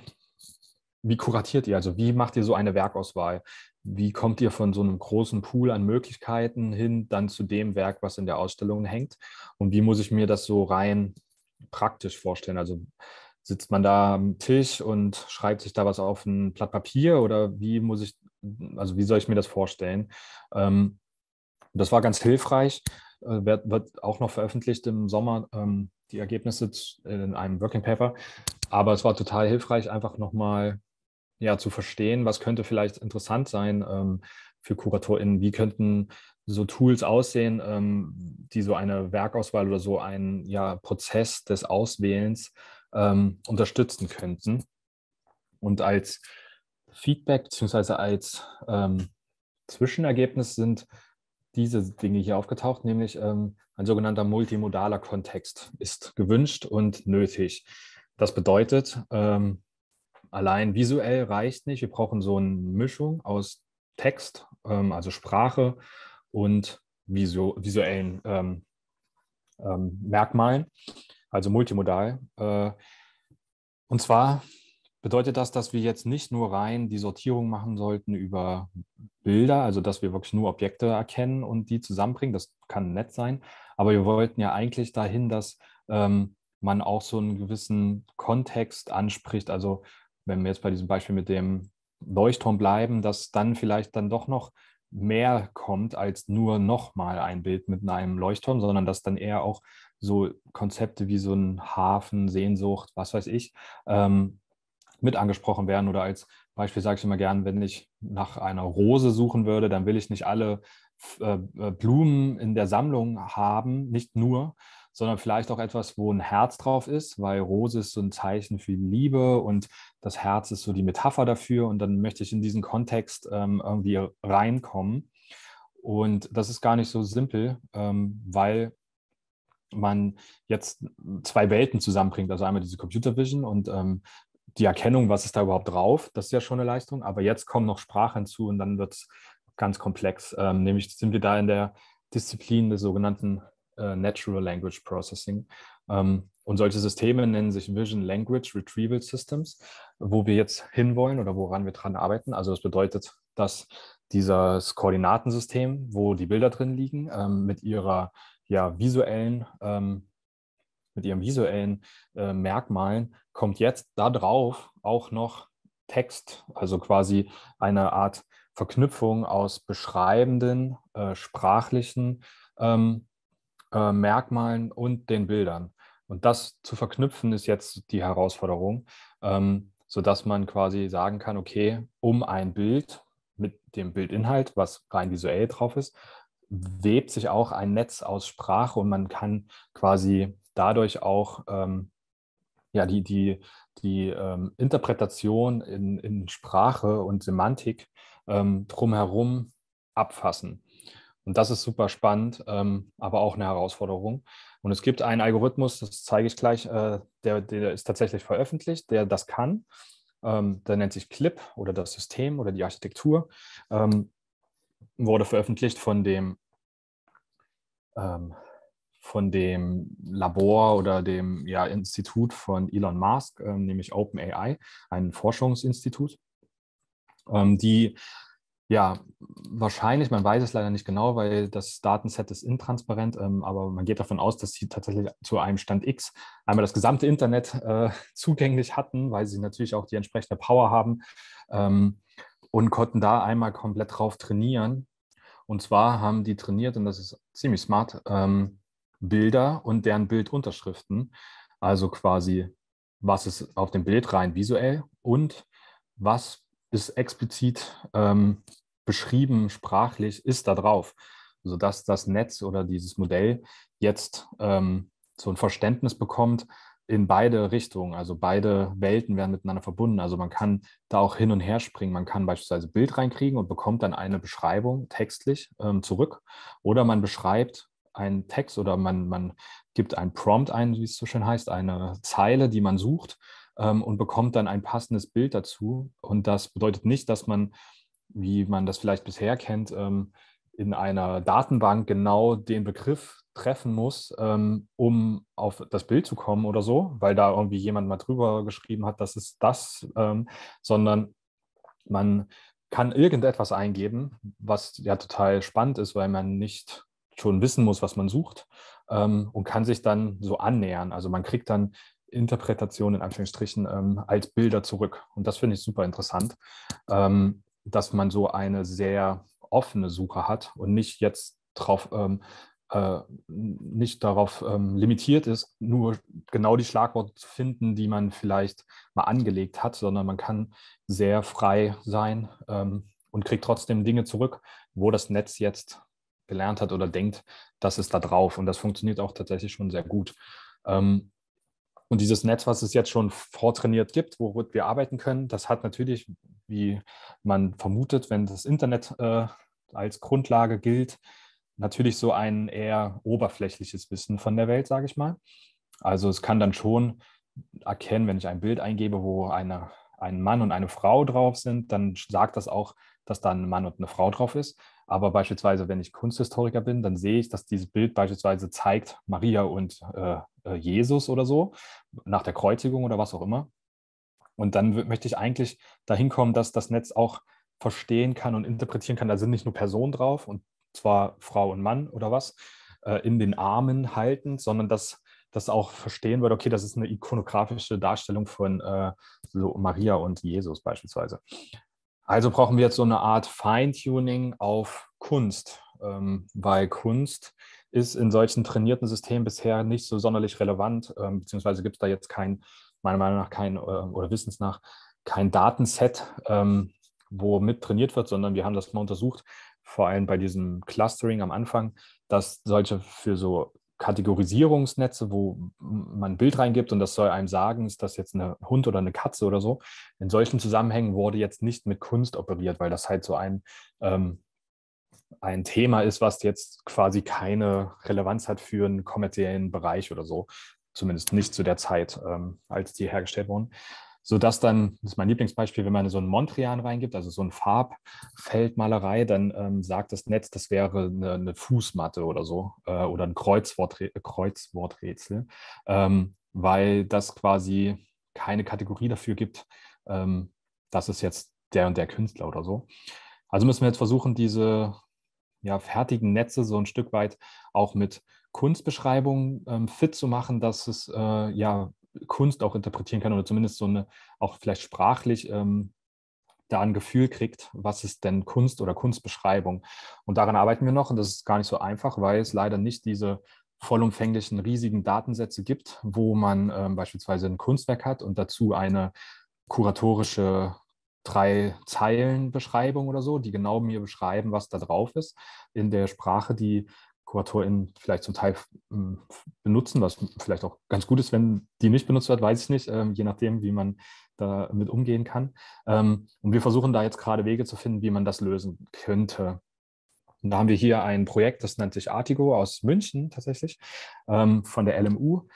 A: wie kuratiert ihr? Also wie macht ihr so eine Werkauswahl? Wie kommt ihr von so einem großen Pool an Möglichkeiten hin dann zu dem Werk, was in der Ausstellung hängt? Und wie muss ich mir das so rein praktisch vorstellen? Also sitzt man da am Tisch und schreibt sich da was auf ein Blatt Papier oder wie muss ich, also wie soll ich mir das vorstellen? Ähm, und das war ganz hilfreich. Äh, wird, wird, auch noch veröffentlicht im Sommer ähm, die Ergebnisse äh, in einem Working Paper. Aber es war total hilfreich, einfach nochmal ja, zu verstehen, was könnte vielleicht interessant sein ähm, für KuratorInnen. Wie könnten so Tools aussehen, ähm, die so eine Werkauswahl oder so einen ja, Prozess des Auswählens ähm, unterstützen könnten. Und als Feedback bzw. als ähm, Zwischenergebnis sind diese Dinge hier aufgetaucht, nämlich ähm, ein sogenannter multimodaler Kontext ist gewünscht und nötig. Das bedeutet, ähm, allein visuell reicht nicht. Wir brauchen so eine Mischung aus Text, ähm, also Sprache und visu visuellen ähm, ähm, Merkmalen, also multimodal. Äh, und zwar Bedeutet das, dass wir jetzt nicht nur rein die Sortierung machen sollten über Bilder, also dass wir wirklich nur Objekte erkennen und die zusammenbringen? Das kann nett sein, aber wir wollten ja eigentlich dahin, dass ähm, man auch so einen gewissen Kontext anspricht. Also wenn wir jetzt bei diesem Beispiel mit dem Leuchtturm bleiben, dass dann vielleicht dann doch noch mehr kommt als nur nochmal ein Bild mit einem Leuchtturm, sondern dass dann eher auch so Konzepte wie so ein Hafen, Sehnsucht, was weiß ich, ähm, mit angesprochen werden. Oder als Beispiel sage ich immer gern, wenn ich nach einer Rose suchen würde, dann will ich nicht alle äh, äh, Blumen in der Sammlung haben, nicht nur, sondern vielleicht auch etwas, wo ein Herz drauf ist, weil Rose ist so ein Zeichen für Liebe und das Herz ist so die Metapher dafür. Und dann möchte ich in diesen Kontext ähm, irgendwie reinkommen. Und das ist gar nicht so simpel, ähm, weil man jetzt zwei Welten zusammenbringt. Also einmal diese Computer Vision und ähm, die Erkennung, was ist da überhaupt drauf, das ist ja schon eine Leistung, aber jetzt kommen noch Sprachen hinzu und dann wird es ganz komplex. Ähm, nämlich sind wir da in der Disziplin des sogenannten äh, Natural Language Processing. Ähm, und solche Systeme nennen sich Vision Language Retrieval Systems, wo wir jetzt hinwollen oder woran wir dran arbeiten. Also das bedeutet, dass dieses Koordinatensystem, wo die Bilder drin liegen, ähm, mit ihrer ja, visuellen ähm, mit ihren visuellen äh, Merkmalen, kommt jetzt darauf auch noch Text, also quasi eine Art Verknüpfung aus beschreibenden, äh, sprachlichen ähm, äh, Merkmalen und den Bildern. Und das zu verknüpfen ist jetzt die Herausforderung, ähm, sodass man quasi sagen kann, okay, um ein Bild mit dem Bildinhalt, was rein visuell drauf ist, webt sich auch ein Netz aus Sprache und man kann quasi dadurch auch ähm, ja, die, die, die ähm, Interpretation in, in Sprache und Semantik ähm, drumherum abfassen. Und das ist super spannend, ähm, aber auch eine Herausforderung. Und es gibt einen Algorithmus, das zeige ich gleich, äh, der, der ist tatsächlich veröffentlicht, der das kann. Ähm, der nennt sich CLIP oder das System oder die Architektur. Ähm, wurde veröffentlicht von dem ähm, von dem Labor oder dem ja, Institut von Elon Musk, ähm, nämlich OpenAI, ein Forschungsinstitut, ähm, die ja wahrscheinlich, man weiß es leider nicht genau, weil das Datenset ist intransparent, ähm, aber man geht davon aus, dass sie tatsächlich zu einem Stand X einmal das gesamte Internet äh, zugänglich hatten, weil sie natürlich auch die entsprechende Power haben ähm, und konnten da einmal komplett drauf trainieren. Und zwar haben die trainiert, und das ist ziemlich smart, ähm, Bilder und deren Bildunterschriften. Also quasi, was ist auf dem Bild rein visuell und was ist explizit ähm, beschrieben sprachlich ist da drauf, sodass das Netz oder dieses Modell jetzt ähm, so ein Verständnis bekommt in beide Richtungen. Also beide Welten werden miteinander verbunden. Also man kann da auch hin und her springen. Man kann beispielsweise Bild reinkriegen und bekommt dann eine Beschreibung textlich ähm, zurück. Oder man beschreibt einen Text oder man, man gibt ein Prompt ein, wie es so schön heißt, eine Zeile, die man sucht ähm, und bekommt dann ein passendes Bild dazu. Und das bedeutet nicht, dass man, wie man das vielleicht bisher kennt, ähm, in einer Datenbank genau den Begriff treffen muss, ähm, um auf das Bild zu kommen oder so, weil da irgendwie jemand mal drüber geschrieben hat, das ist das, ähm, sondern man kann irgendetwas eingeben, was ja total spannend ist, weil man nicht schon wissen muss, was man sucht ähm, und kann sich dann so annähern. Also man kriegt dann Interpretationen in Anführungsstrichen ähm, als Bilder zurück. Und das finde ich super interessant, ähm, dass man so eine sehr offene Suche hat und nicht jetzt drauf, ähm, äh, nicht darauf ähm, limitiert ist, nur genau die Schlagworte zu finden, die man vielleicht mal angelegt hat, sondern man kann sehr frei sein ähm, und kriegt trotzdem Dinge zurück, wo das Netz jetzt gelernt hat oder denkt, das ist da drauf. Und das funktioniert auch tatsächlich schon sehr gut. Ähm, und dieses Netz, was es jetzt schon vortrainiert gibt, womit wir arbeiten können, das hat natürlich, wie man vermutet, wenn das Internet äh, als Grundlage gilt, natürlich so ein eher oberflächliches Wissen von der Welt, sage ich mal. Also es kann dann schon erkennen, wenn ich ein Bild eingebe, wo eine, ein Mann und eine Frau drauf sind, dann sagt das auch, dass da ein Mann und eine Frau drauf ist. Aber beispielsweise, wenn ich Kunsthistoriker bin, dann sehe ich, dass dieses Bild beispielsweise zeigt Maria und äh, äh Jesus oder so, nach der Kreuzigung oder was auch immer. Und dann möchte ich eigentlich dahin kommen, dass das Netz auch verstehen kann und interpretieren kann. Da sind nicht nur Personen drauf, und zwar Frau und Mann oder was, äh, in den Armen halten, sondern dass das auch verstehen wird, okay, das ist eine ikonografische Darstellung von äh, so Maria und Jesus beispielsweise. Also brauchen wir jetzt so eine Art Feintuning auf Kunst, ähm, weil Kunst ist in solchen trainierten Systemen bisher nicht so sonderlich relevant, ähm, beziehungsweise gibt es da jetzt kein, meiner Meinung nach kein, äh, oder wissens nach, kein Datenset, ähm, womit trainiert wird, sondern wir haben das mal untersucht, vor allem bei diesem Clustering am Anfang, dass solche für so Kategorisierungsnetze, wo man ein Bild reingibt und das soll einem sagen, ist das jetzt ein Hund oder eine Katze oder so. In solchen Zusammenhängen wurde jetzt nicht mit Kunst operiert, weil das halt so ein, ähm, ein Thema ist, was jetzt quasi keine Relevanz hat für einen kommerziellen Bereich oder so. Zumindest nicht zu der Zeit, ähm, als die hergestellt wurden sodass dann, das ist mein Lieblingsbeispiel, wenn man so einen Mondrian reingibt, also so ein Farbfeldmalerei, dann ähm, sagt das Netz, das wäre eine, eine Fußmatte oder so äh, oder ein Kreuzwortre Kreuzworträtsel, ähm, weil das quasi keine Kategorie dafür gibt, ähm, das ist jetzt der und der Künstler oder so. Also müssen wir jetzt versuchen, diese ja, fertigen Netze so ein Stück weit auch mit Kunstbeschreibungen ähm, fit zu machen, dass es äh, ja Kunst auch interpretieren kann oder zumindest so eine, auch vielleicht sprachlich ähm, da ein Gefühl kriegt, was ist denn Kunst oder Kunstbeschreibung. Und daran arbeiten wir noch und das ist gar nicht so einfach, weil es leider nicht diese vollumfänglichen riesigen Datensätze gibt, wo man ähm, beispielsweise ein Kunstwerk hat und dazu eine kuratorische drei Zeilen Beschreibung oder so, die genau mir beschreiben, was da drauf ist, in der Sprache, die KuratorInnen vielleicht zum Teil hm, benutzen, was vielleicht auch ganz gut ist, wenn die nicht benutzt wird, weiß ich nicht, ähm, je nachdem, wie man damit umgehen kann. Ähm, und wir versuchen da jetzt gerade Wege zu finden, wie man das lösen könnte. Und da haben wir hier ein Projekt, das nennt sich Artigo aus München tatsächlich, ähm, von der LMU,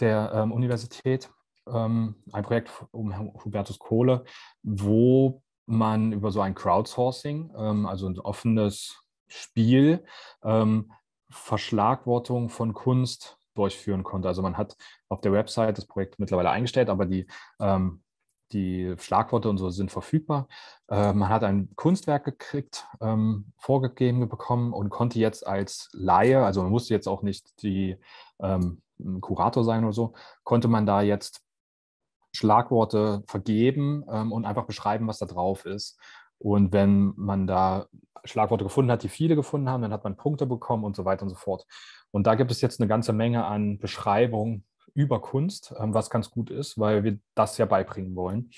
A: der Universität. ein Projekt um Hubertus Kohle, wo man über so ein Crowdsourcing, also ein offenes Spiel, ähm, Verschlagwortung von Kunst durchführen konnte. Also man hat auf der Website das Projekt mittlerweile eingestellt, aber die, ähm, die Schlagworte und so sind verfügbar. Äh, man hat ein Kunstwerk gekriegt, ähm, vorgegeben bekommen und konnte jetzt als Laie, also man musste jetzt auch nicht die ähm, Kurator sein oder so, konnte man da jetzt Schlagworte vergeben ähm, und einfach beschreiben, was da drauf ist. Und wenn man da Schlagworte gefunden hat, die viele gefunden haben, dann hat man Punkte bekommen und so weiter und so fort. Und da gibt es jetzt eine ganze Menge an Beschreibungen über Kunst, ähm, was ganz gut ist, weil wir das ja beibringen wollen.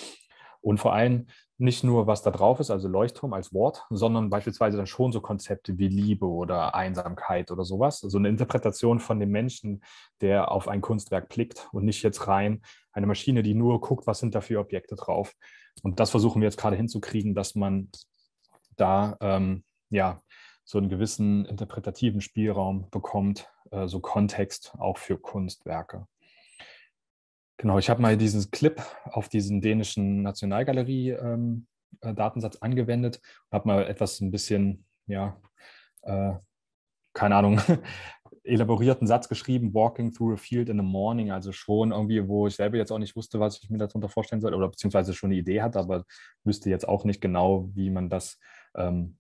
A: Und vor allem nicht nur, was da drauf ist, also Leuchtturm als Wort, sondern beispielsweise dann schon so Konzepte wie Liebe oder Einsamkeit oder sowas. So eine Interpretation von dem Menschen, der auf ein Kunstwerk blickt und nicht jetzt rein eine Maschine, die nur guckt, was sind da für Objekte drauf. Und das versuchen wir jetzt gerade hinzukriegen, dass man da ähm, ja so einen gewissen interpretativen Spielraum bekommt, äh, so Kontext auch für Kunstwerke. Genau, ich habe mal diesen Clip auf diesen dänischen Nationalgalerie-Datensatz ähm, äh, angewendet und habe mal etwas ein bisschen, ja, äh, keine Ahnung, elaborierten Satz geschrieben, walking through a field in the morning, also schon irgendwie, wo ich selber jetzt auch nicht wusste, was ich mir darunter vorstellen soll, oder beziehungsweise schon eine Idee hatte, aber wüsste jetzt auch nicht genau, wie man das ähm,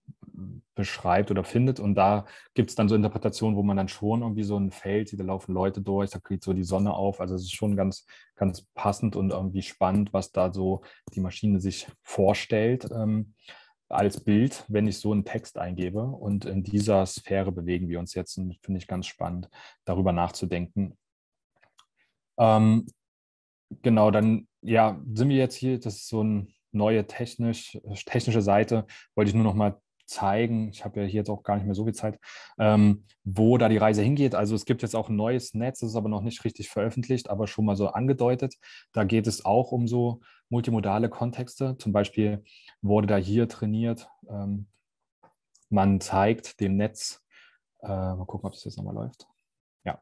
A: beschreibt oder findet. Und da gibt es dann so Interpretationen, wo man dann schon irgendwie so ein Feld sieht, da laufen Leute durch, da kriegt so die Sonne auf. Also es ist schon ganz, ganz passend und irgendwie spannend, was da so die Maschine sich vorstellt ähm, als Bild, wenn ich so einen Text eingebe. Und in dieser Sphäre bewegen wir uns jetzt und finde ich ganz spannend, darüber nachzudenken. Ähm, genau, dann ja, sind wir jetzt hier, das ist so ein neue technisch, technische Seite wollte ich nur noch mal zeigen, ich habe ja hier jetzt auch gar nicht mehr so viel Zeit, ähm, wo da die Reise hingeht. Also es gibt jetzt auch ein neues Netz, das ist aber noch nicht richtig veröffentlicht, aber schon mal so angedeutet. Da geht es auch um so multimodale Kontexte. Zum Beispiel wurde da hier trainiert, ähm, man zeigt dem Netz, äh, mal gucken, ob das jetzt nochmal läuft. Ja,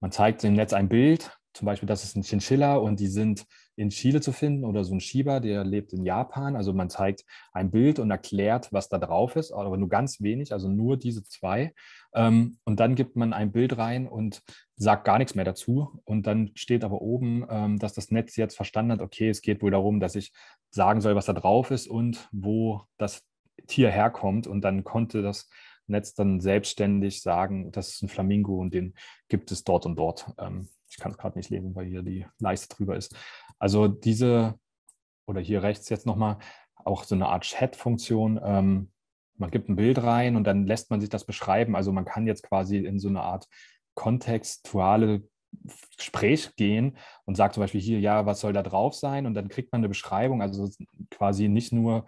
A: man zeigt dem Netz ein Bild, zum Beispiel, das ist ein Chinchilla und die sind in Chile zu finden oder so ein Shiba, der lebt in Japan. Also man zeigt ein Bild und erklärt, was da drauf ist, aber nur ganz wenig, also nur diese zwei. Ähm, und dann gibt man ein Bild rein und sagt gar nichts mehr dazu. Und dann steht aber oben, ähm, dass das Netz jetzt verstanden hat, okay, es geht wohl darum, dass ich sagen soll, was da drauf ist und wo das Tier herkommt. Und dann konnte das Netz dann selbstständig sagen, das ist ein Flamingo und den gibt es dort und dort. Ähm, ich kann es gerade nicht lesen, weil hier die Leiste drüber ist. Also diese, oder hier rechts jetzt nochmal, auch so eine Art Chat-Funktion. Ähm, man gibt ein Bild rein und dann lässt man sich das beschreiben. Also man kann jetzt quasi in so eine Art kontextuale Gespräch gehen und sagt zum Beispiel hier, ja, was soll da drauf sein? Und dann kriegt man eine Beschreibung, also quasi nicht nur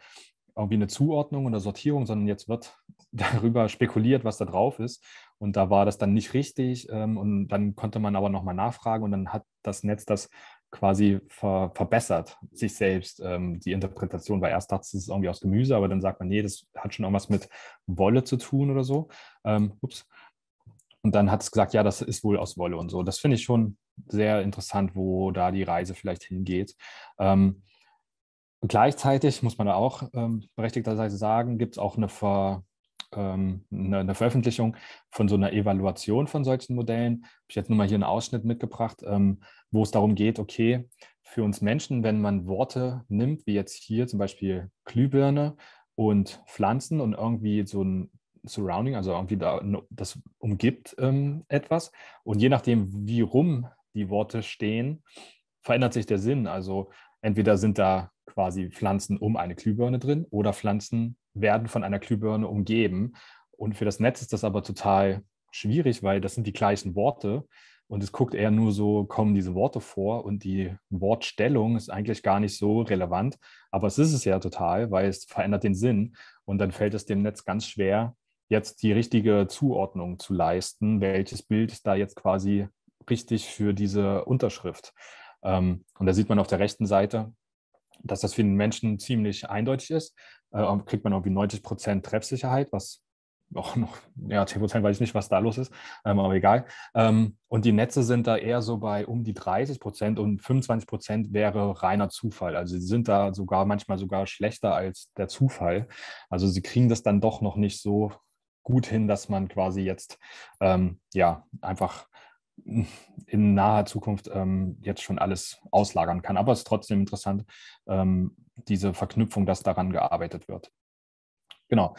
A: irgendwie eine Zuordnung oder Sortierung, sondern jetzt wird darüber spekuliert, was da drauf ist. Und da war das dann nicht richtig. Ähm, und dann konnte man aber nochmal nachfragen und dann hat das Netz das quasi ver verbessert, sich selbst. Ähm, die Interpretation war erst, dachte es ist irgendwie aus Gemüse, aber dann sagt man, nee, das hat schon irgendwas mit Wolle zu tun oder so. Ähm, ups. Und dann hat es gesagt, ja, das ist wohl aus Wolle und so. Das finde ich schon sehr interessant, wo da die Reise vielleicht hingeht. Ähm, gleichzeitig muss man da auch ähm, berechtigterweise sagen, gibt es auch eine Ver ähm, eine, eine, Veröffentlichung von so einer Evaluation von solchen Modellen. Ich Habe jetzt nur mal hier einen Ausschnitt mitgebracht, ähm, wo es darum geht, okay, für uns Menschen, wenn man Worte nimmt, wie jetzt hier zum Beispiel Glühbirne und Pflanzen und irgendwie so ein Surrounding, also irgendwie da, das umgibt ähm, etwas. Und je nachdem, wie rum die Worte stehen, verändert sich der Sinn. Also entweder sind da quasi Pflanzen um eine Glühbirne drin oder Pflanzen werden von einer Glühbirne umgeben. Und für das Netz ist das aber total schwierig, weil das sind die gleichen Worte. Und es guckt eher nur so, kommen diese Worte vor und die Wortstellung ist eigentlich gar nicht so relevant. Aber es ist es ja total, weil es verändert den Sinn. Und dann fällt es dem Netz ganz schwer, jetzt die richtige Zuordnung zu leisten, welches Bild ist da jetzt quasi richtig für diese Unterschrift. Ähm, und da sieht man auf der rechten Seite, dass das für den Menschen ziemlich eindeutig ist äh, kriegt man irgendwie 90 Prozent Treffsicherheit, was auch noch, ja, 10 Prozent weiß ich nicht, was da los ist, ähm, aber egal. Ähm, und die Netze sind da eher so bei um die 30 Prozent und 25 Prozent wäre reiner Zufall. Also sie sind da sogar manchmal sogar schlechter als der Zufall. Also sie kriegen das dann doch noch nicht so gut hin, dass man quasi jetzt ähm, ja einfach in naher Zukunft ähm, jetzt schon alles auslagern kann. Aber es ist trotzdem interessant, ähm, diese Verknüpfung, dass daran gearbeitet wird. Genau.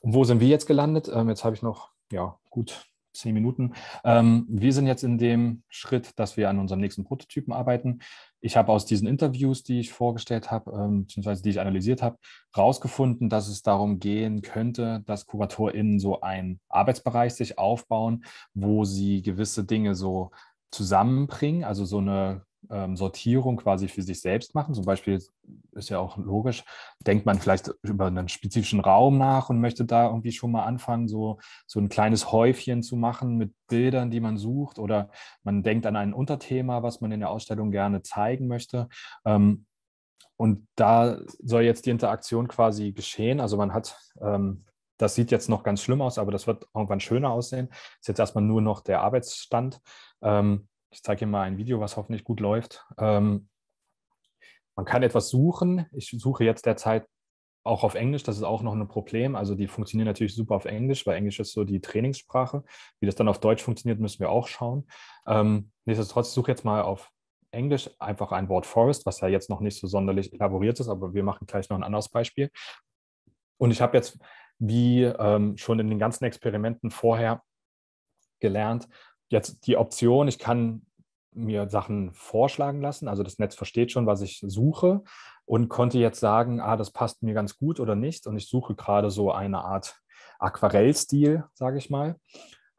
A: Und wo sind wir jetzt gelandet? Ähm, jetzt habe ich noch ja, gut zehn Minuten. Ähm, wir sind jetzt in dem Schritt, dass wir an unserem nächsten Prototypen arbeiten. Ich habe aus diesen Interviews, die ich vorgestellt habe, ähm, beziehungsweise die ich analysiert habe, herausgefunden, dass es darum gehen könnte, dass KuratorInnen so einen Arbeitsbereich sich aufbauen, wo sie gewisse Dinge so zusammenbringen, also so eine ähm, Sortierung quasi für sich selbst machen. Zum Beispiel ist ja auch logisch, denkt man vielleicht über einen spezifischen Raum nach und möchte da irgendwie schon mal anfangen, so, so ein kleines Häufchen zu machen mit Bildern, die man sucht. Oder man denkt an ein Unterthema, was man in der Ausstellung gerne zeigen möchte. Ähm, und da soll jetzt die Interaktion quasi geschehen. Also man hat ähm, das sieht jetzt noch ganz schlimm aus, aber das wird irgendwann schöner aussehen. Ist jetzt erstmal nur noch der Arbeitsstand. Ähm, ich zeige Ihnen mal ein Video, was hoffentlich gut läuft. Ähm, man kann etwas suchen. Ich suche jetzt derzeit auch auf Englisch, das ist auch noch ein Problem. Also die funktionieren natürlich super auf Englisch, weil Englisch ist so die Trainingssprache. Wie das dann auf Deutsch funktioniert, müssen wir auch schauen. Ähm, nichtsdestotrotz suche jetzt mal auf Englisch einfach ein Wort Forest, was ja jetzt noch nicht so sonderlich elaboriert ist, aber wir machen gleich noch ein anderes Beispiel. Und ich habe jetzt, wie ähm, schon in den ganzen Experimenten vorher gelernt, jetzt die Option, ich kann mir Sachen vorschlagen lassen. Also das Netz versteht schon, was ich suche und konnte jetzt sagen, ah, das passt mir ganz gut oder nicht. Und ich suche gerade so eine Art Aquarellstil, sage ich mal,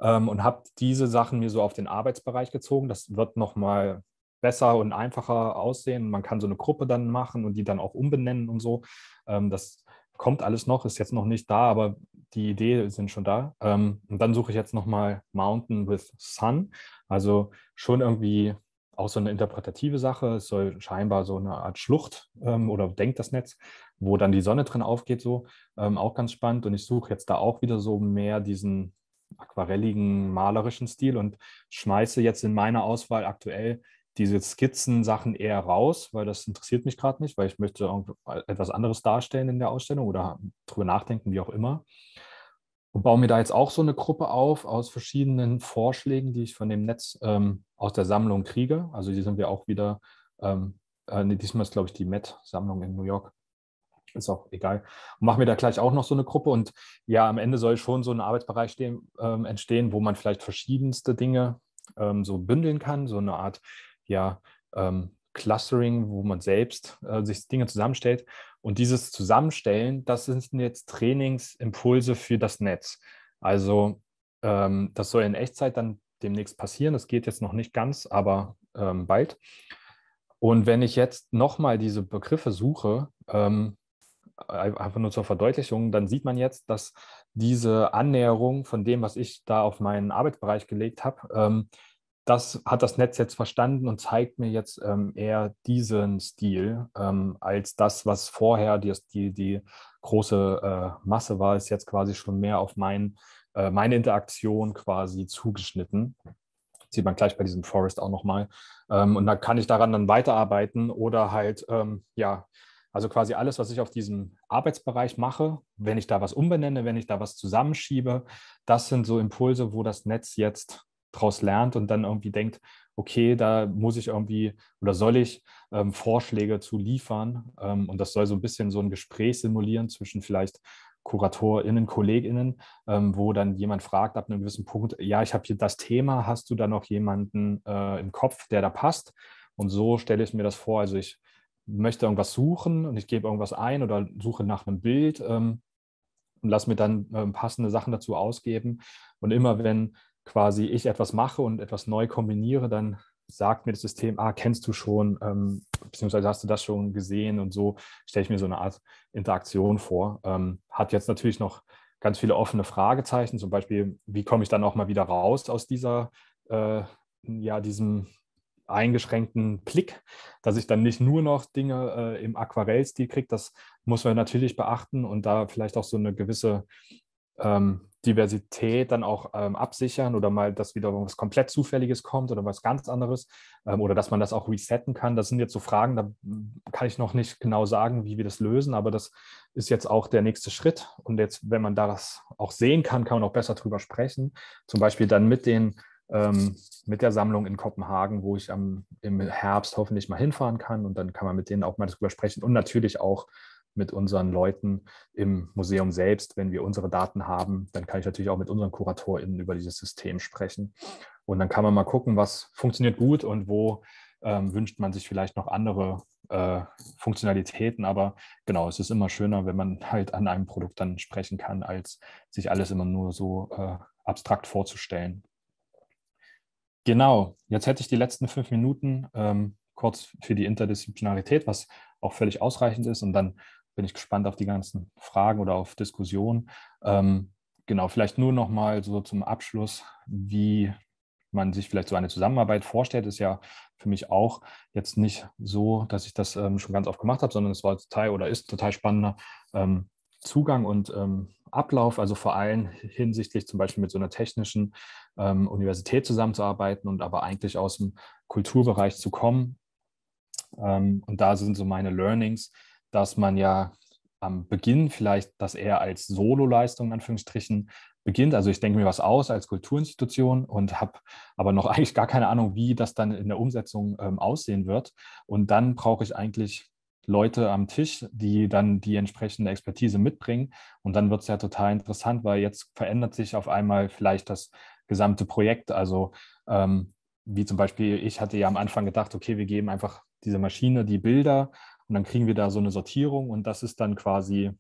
A: ähm, und habe diese Sachen mir so auf den Arbeitsbereich gezogen. Das wird nochmal besser und einfacher aussehen. Man kann so eine Gruppe dann machen und die dann auch umbenennen und so. Ähm, das kommt alles noch, ist jetzt noch nicht da, aber die Idee sind schon da. Ähm, und dann suche ich jetzt nochmal Mountain with Sun. Also schon irgendwie auch so eine interpretative Sache. Es soll scheinbar so eine Art Schlucht ähm, oder denkt das Netz, wo dann die Sonne drin aufgeht, so ähm, auch ganz spannend. Und ich suche jetzt da auch wieder so mehr diesen aquarelligen, malerischen Stil und schmeiße jetzt in meiner Auswahl aktuell diese Skizzen-Sachen eher raus, weil das interessiert mich gerade nicht, weil ich möchte äh, etwas anderes darstellen in der Ausstellung oder drüber nachdenken, wie auch immer. Und baue mir da jetzt auch so eine Gruppe auf aus verschiedenen Vorschlägen, die ich von dem Netz ähm, aus der Sammlung kriege. Also die sind wir auch wieder, ähm, äh, diesmal ist glaube ich die Met-Sammlung in New York. Ist auch egal. Und mache mir da gleich auch noch so eine Gruppe. Und ja, am Ende soll schon so ein Arbeitsbereich stehen, ähm, entstehen, wo man vielleicht verschiedenste Dinge ähm, so bündeln kann, so eine Art ja, ähm, Clustering, wo man selbst äh, sich Dinge zusammenstellt. Und dieses Zusammenstellen, das sind jetzt Trainingsimpulse für das Netz. Also ähm, das soll in Echtzeit dann demnächst passieren. Das geht jetzt noch nicht ganz, aber ähm, bald. Und wenn ich jetzt nochmal diese Begriffe suche, ähm, äh, einfach nur zur Verdeutlichung, dann sieht man jetzt, dass diese Annäherung von dem, was ich da auf meinen Arbeitsbereich gelegt habe, ähm, das hat das Netz jetzt verstanden und zeigt mir jetzt ähm, eher diesen Stil ähm, als das, was vorher die, die, die große äh, Masse war, ist jetzt quasi schon mehr auf mein, äh, meine Interaktion quasi zugeschnitten. Das sieht man gleich bei diesem Forest auch nochmal. Ähm, und da kann ich daran dann weiterarbeiten oder halt, ähm, ja, also quasi alles, was ich auf diesem Arbeitsbereich mache, wenn ich da was umbenenne, wenn ich da was zusammenschiebe, das sind so Impulse, wo das Netz jetzt draus lernt und dann irgendwie denkt, okay, da muss ich irgendwie oder soll ich ähm, Vorschläge zu liefern. Ähm, und das soll so ein bisschen so ein Gespräch simulieren zwischen vielleicht KuratorInnen, KollegInnen, ähm, wo dann jemand fragt ab einem gewissen Punkt, ja, ich habe hier das Thema, hast du da noch jemanden äh, im Kopf, der da passt? Und so stelle ich mir das vor. Also ich möchte irgendwas suchen und ich gebe irgendwas ein oder suche nach einem Bild ähm, und lasse mir dann ähm, passende Sachen dazu ausgeben. Und immer wenn quasi ich etwas mache und etwas neu kombiniere, dann sagt mir das System, ah, kennst du schon, ähm, beziehungsweise hast du das schon gesehen und so stelle ich mir so eine Art Interaktion vor. Ähm, hat jetzt natürlich noch ganz viele offene Fragezeichen, zum Beispiel, wie komme ich dann auch mal wieder raus aus dieser, äh, ja, diesem eingeschränkten Blick, dass ich dann nicht nur noch Dinge äh, im Aquarellstil kriege, das muss man natürlich beachten und da vielleicht auch so eine gewisse ähm, Diversität dann auch ähm, absichern oder mal, dass wieder was komplett Zufälliges kommt oder was ganz anderes ähm, oder dass man das auch resetten kann. Das sind jetzt so Fragen, da kann ich noch nicht genau sagen, wie wir das lösen, aber das ist jetzt auch der nächste Schritt. Und jetzt, wenn man das auch sehen kann, kann man auch besser drüber sprechen. Zum Beispiel dann mit den ähm, mit der Sammlung in Kopenhagen, wo ich am, im Herbst hoffentlich mal hinfahren kann und dann kann man mit denen auch mal drüber sprechen und natürlich auch mit unseren Leuten im Museum selbst. Wenn wir unsere Daten haben, dann kann ich natürlich auch mit unseren KuratorInnen über dieses System sprechen. Und dann kann man mal gucken, was funktioniert gut und wo ähm, wünscht man sich vielleicht noch andere äh, Funktionalitäten. Aber genau, es ist immer schöner, wenn man halt an einem Produkt dann sprechen kann, als sich alles immer nur so äh, abstrakt vorzustellen. Genau, jetzt hätte ich die letzten fünf Minuten ähm, kurz für die Interdisziplinarität, was auch völlig ausreichend ist. Und dann bin ich gespannt auf die ganzen Fragen oder auf Diskussionen. Ähm, genau, vielleicht nur noch mal so zum Abschluss, wie man sich vielleicht so eine Zusammenarbeit vorstellt, ist ja für mich auch jetzt nicht so, dass ich das ähm, schon ganz oft gemacht habe, sondern es war total oder ist total spannender ähm, Zugang und ähm, Ablauf, also vor allem hinsichtlich zum Beispiel mit so einer technischen ähm, Universität zusammenzuarbeiten und aber eigentlich aus dem Kulturbereich zu kommen. Ähm, und da sind so meine Learnings, dass man ja am Beginn vielleicht das eher als Sololeistung in Anführungsstrichen beginnt. Also ich denke mir was aus als Kulturinstitution und habe aber noch eigentlich gar keine Ahnung, wie das dann in der Umsetzung ähm, aussehen wird. Und dann brauche ich eigentlich Leute am Tisch, die dann die entsprechende Expertise mitbringen. Und dann wird es ja total interessant, weil jetzt verändert sich auf einmal vielleicht das gesamte Projekt. Also ähm, wie zum Beispiel, ich hatte ja am Anfang gedacht, okay, wir geben einfach diese Maschine die Bilder und dann kriegen wir da so eine Sortierung und das ist dann quasi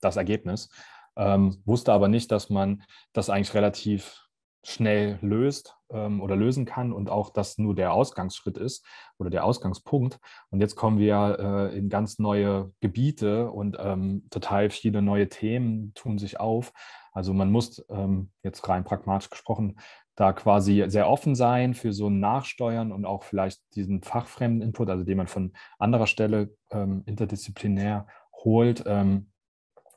A: das Ergebnis. Ähm, wusste aber nicht, dass man das eigentlich relativ schnell löst ähm, oder lösen kann und auch das nur der Ausgangsschritt ist oder der Ausgangspunkt. Und jetzt kommen wir äh, in ganz neue Gebiete und ähm, total viele neue Themen tun sich auf. Also man muss ähm, jetzt rein pragmatisch gesprochen da quasi sehr offen sein für so ein Nachsteuern und auch vielleicht diesen fachfremden Input, also den man von anderer Stelle ähm, interdisziplinär holt. Ähm,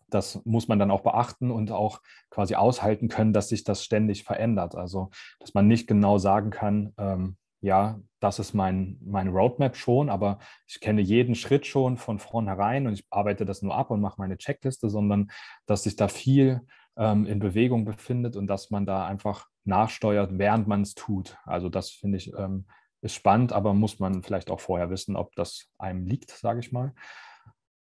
A: das muss man dann auch beachten und auch quasi aushalten können, dass sich das ständig verändert. Also, dass man nicht genau sagen kann, ähm, ja, das ist mein, meine Roadmap schon, aber ich kenne jeden Schritt schon von vornherein und ich arbeite das nur ab und mache meine Checkliste, sondern dass sich da viel ähm, in Bewegung befindet und dass man da einfach nachsteuert, während man es tut. Also das finde ich ähm, ist spannend, aber muss man vielleicht auch vorher wissen, ob das einem liegt, sage ich mal.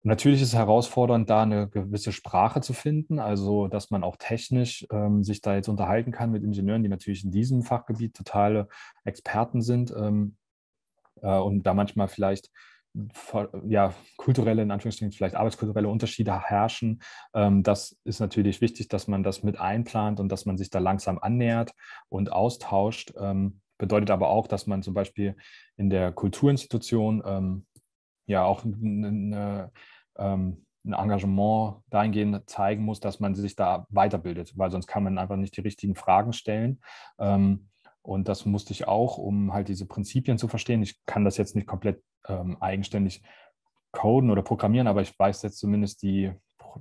A: Natürlich ist es herausfordernd, da eine gewisse Sprache zu finden, also dass man auch technisch ähm, sich da jetzt unterhalten kann mit Ingenieuren, die natürlich in diesem Fachgebiet totale Experten sind ähm, äh, und da manchmal vielleicht ja, kulturelle, in Anführungsstrichen vielleicht arbeitskulturelle Unterschiede herrschen. Ähm, das ist natürlich wichtig, dass man das mit einplant und dass man sich da langsam annähert und austauscht. Ähm, bedeutet aber auch, dass man zum Beispiel in der Kulturinstitution ähm, ja auch eine, äh, ein Engagement dahingehend zeigen muss, dass man sich da weiterbildet, weil sonst kann man einfach nicht die richtigen Fragen stellen. Ähm, und das musste ich auch, um halt diese Prinzipien zu verstehen. Ich kann das jetzt nicht komplett ähm, eigenständig coden oder programmieren, aber ich weiß jetzt zumindest die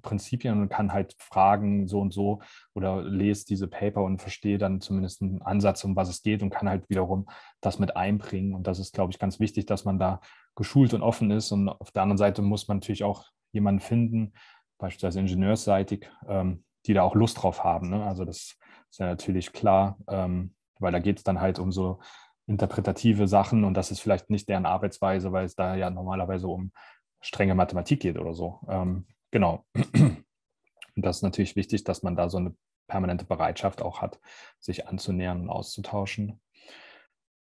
A: Prinzipien und kann halt fragen so und so oder lese diese Paper und verstehe dann zumindest einen Ansatz, um was es geht und kann halt wiederum das mit einbringen. Und das ist, glaube ich, ganz wichtig, dass man da geschult und offen ist. Und auf der anderen Seite muss man natürlich auch jemanden finden, beispielsweise ingenieursseitig, ähm, die da auch Lust drauf haben. Ne? Also das ist ja natürlich klar. Ähm, weil da geht es dann halt um so interpretative Sachen und das ist vielleicht nicht deren Arbeitsweise, weil es da ja normalerweise um strenge Mathematik geht oder so. Ähm, genau. Und das ist natürlich wichtig, dass man da so eine permanente Bereitschaft auch hat, sich anzunähern und auszutauschen.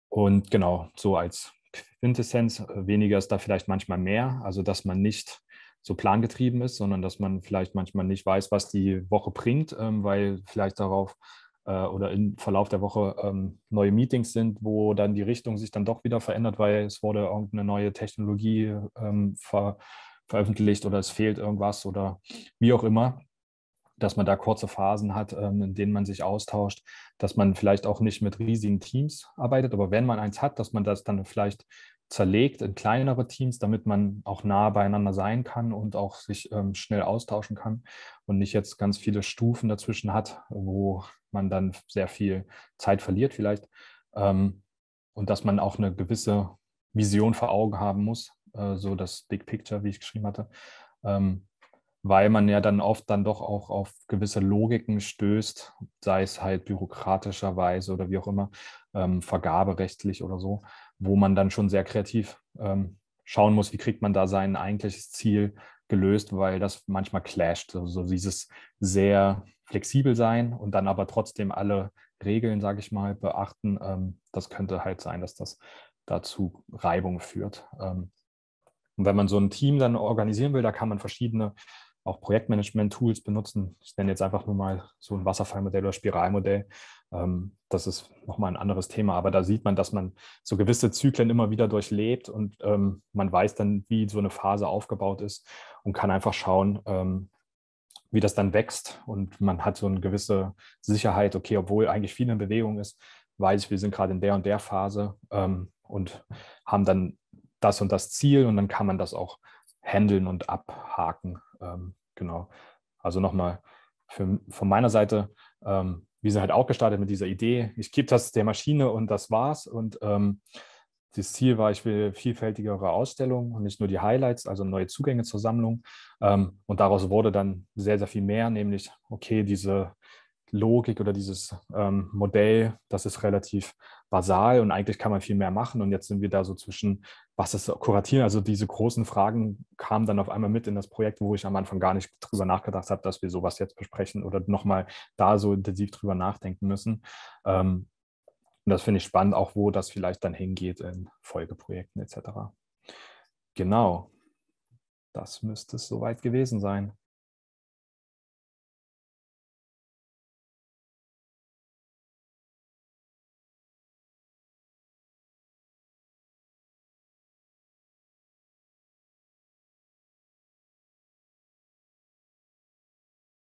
A: Und genau, so als Quintessenz, äh, weniger ist da vielleicht manchmal mehr, also dass man nicht so plangetrieben ist, sondern dass man vielleicht manchmal nicht weiß, was die Woche bringt, ähm, weil vielleicht darauf äh, oder im Verlauf der Woche ähm, neue Meetings sind, wo dann die Richtung sich dann doch wieder verändert, weil es wurde irgendeine neue Technologie ähm, ver veröffentlicht oder es fehlt irgendwas oder wie auch immer dass man da kurze Phasen hat, ähm, in denen man sich austauscht, dass man vielleicht auch nicht mit riesigen Teams arbeitet, aber wenn man eins hat, dass man das dann vielleicht zerlegt in kleinere Teams, damit man auch nah beieinander sein kann und auch sich ähm, schnell austauschen kann und nicht jetzt ganz viele Stufen dazwischen hat, wo man dann sehr viel Zeit verliert vielleicht. Ähm, und dass man auch eine gewisse Vision vor Augen haben muss, äh, so das Big Picture, wie ich geschrieben hatte, ähm, weil man ja dann oft dann doch auch auf gewisse Logiken stößt, sei es halt bürokratischerweise oder wie auch immer, ähm, vergaberechtlich oder so wo man dann schon sehr kreativ ähm, schauen muss, wie kriegt man da sein eigentliches Ziel gelöst, weil das manchmal clasht. Also so dieses sehr flexibel sein und dann aber trotzdem alle Regeln, sage ich mal, beachten. Ähm, das könnte halt sein, dass das dazu Reibung führt. Ähm, und wenn man so ein Team dann organisieren will, da kann man verschiedene auch Projektmanagement-Tools benutzen. Ich nenne jetzt einfach nur mal so ein Wasserfallmodell oder Spiralmodell. Ähm, das ist nochmal ein anderes Thema, aber da sieht man, dass man so gewisse Zyklen immer wieder durchlebt und ähm, man weiß dann, wie so eine Phase aufgebaut ist und kann einfach schauen, ähm, wie das dann wächst. Und man hat so eine gewisse Sicherheit, okay, obwohl eigentlich viel in Bewegung ist, weiß ich, wir sind gerade in der und der Phase und haben dann das und das Ziel und dann kann man das auch handeln und abhaken genau. Also nochmal für, von meiner Seite, ähm, wir sind halt auch gestartet mit dieser Idee, ich gebe das der Maschine und das war's. Und ähm, das Ziel war, ich will vielfältigere Ausstellungen und nicht nur die Highlights, also neue Zugänge zur Sammlung. Ähm, und daraus wurde dann sehr, sehr viel mehr, nämlich, okay, diese Logik oder dieses ähm, Modell, das ist relativ basal und eigentlich kann man viel mehr machen. Und jetzt sind wir da so zwischen, was ist Kuratieren? Also diese großen Fragen kamen dann auf einmal mit in das Projekt, wo ich am Anfang gar nicht drüber nachgedacht habe, dass wir sowas jetzt besprechen oder nochmal da so intensiv drüber nachdenken müssen. Ähm, und das finde ich spannend, auch wo das vielleicht dann hingeht in Folgeprojekten etc. Genau, das müsste es soweit gewesen sein.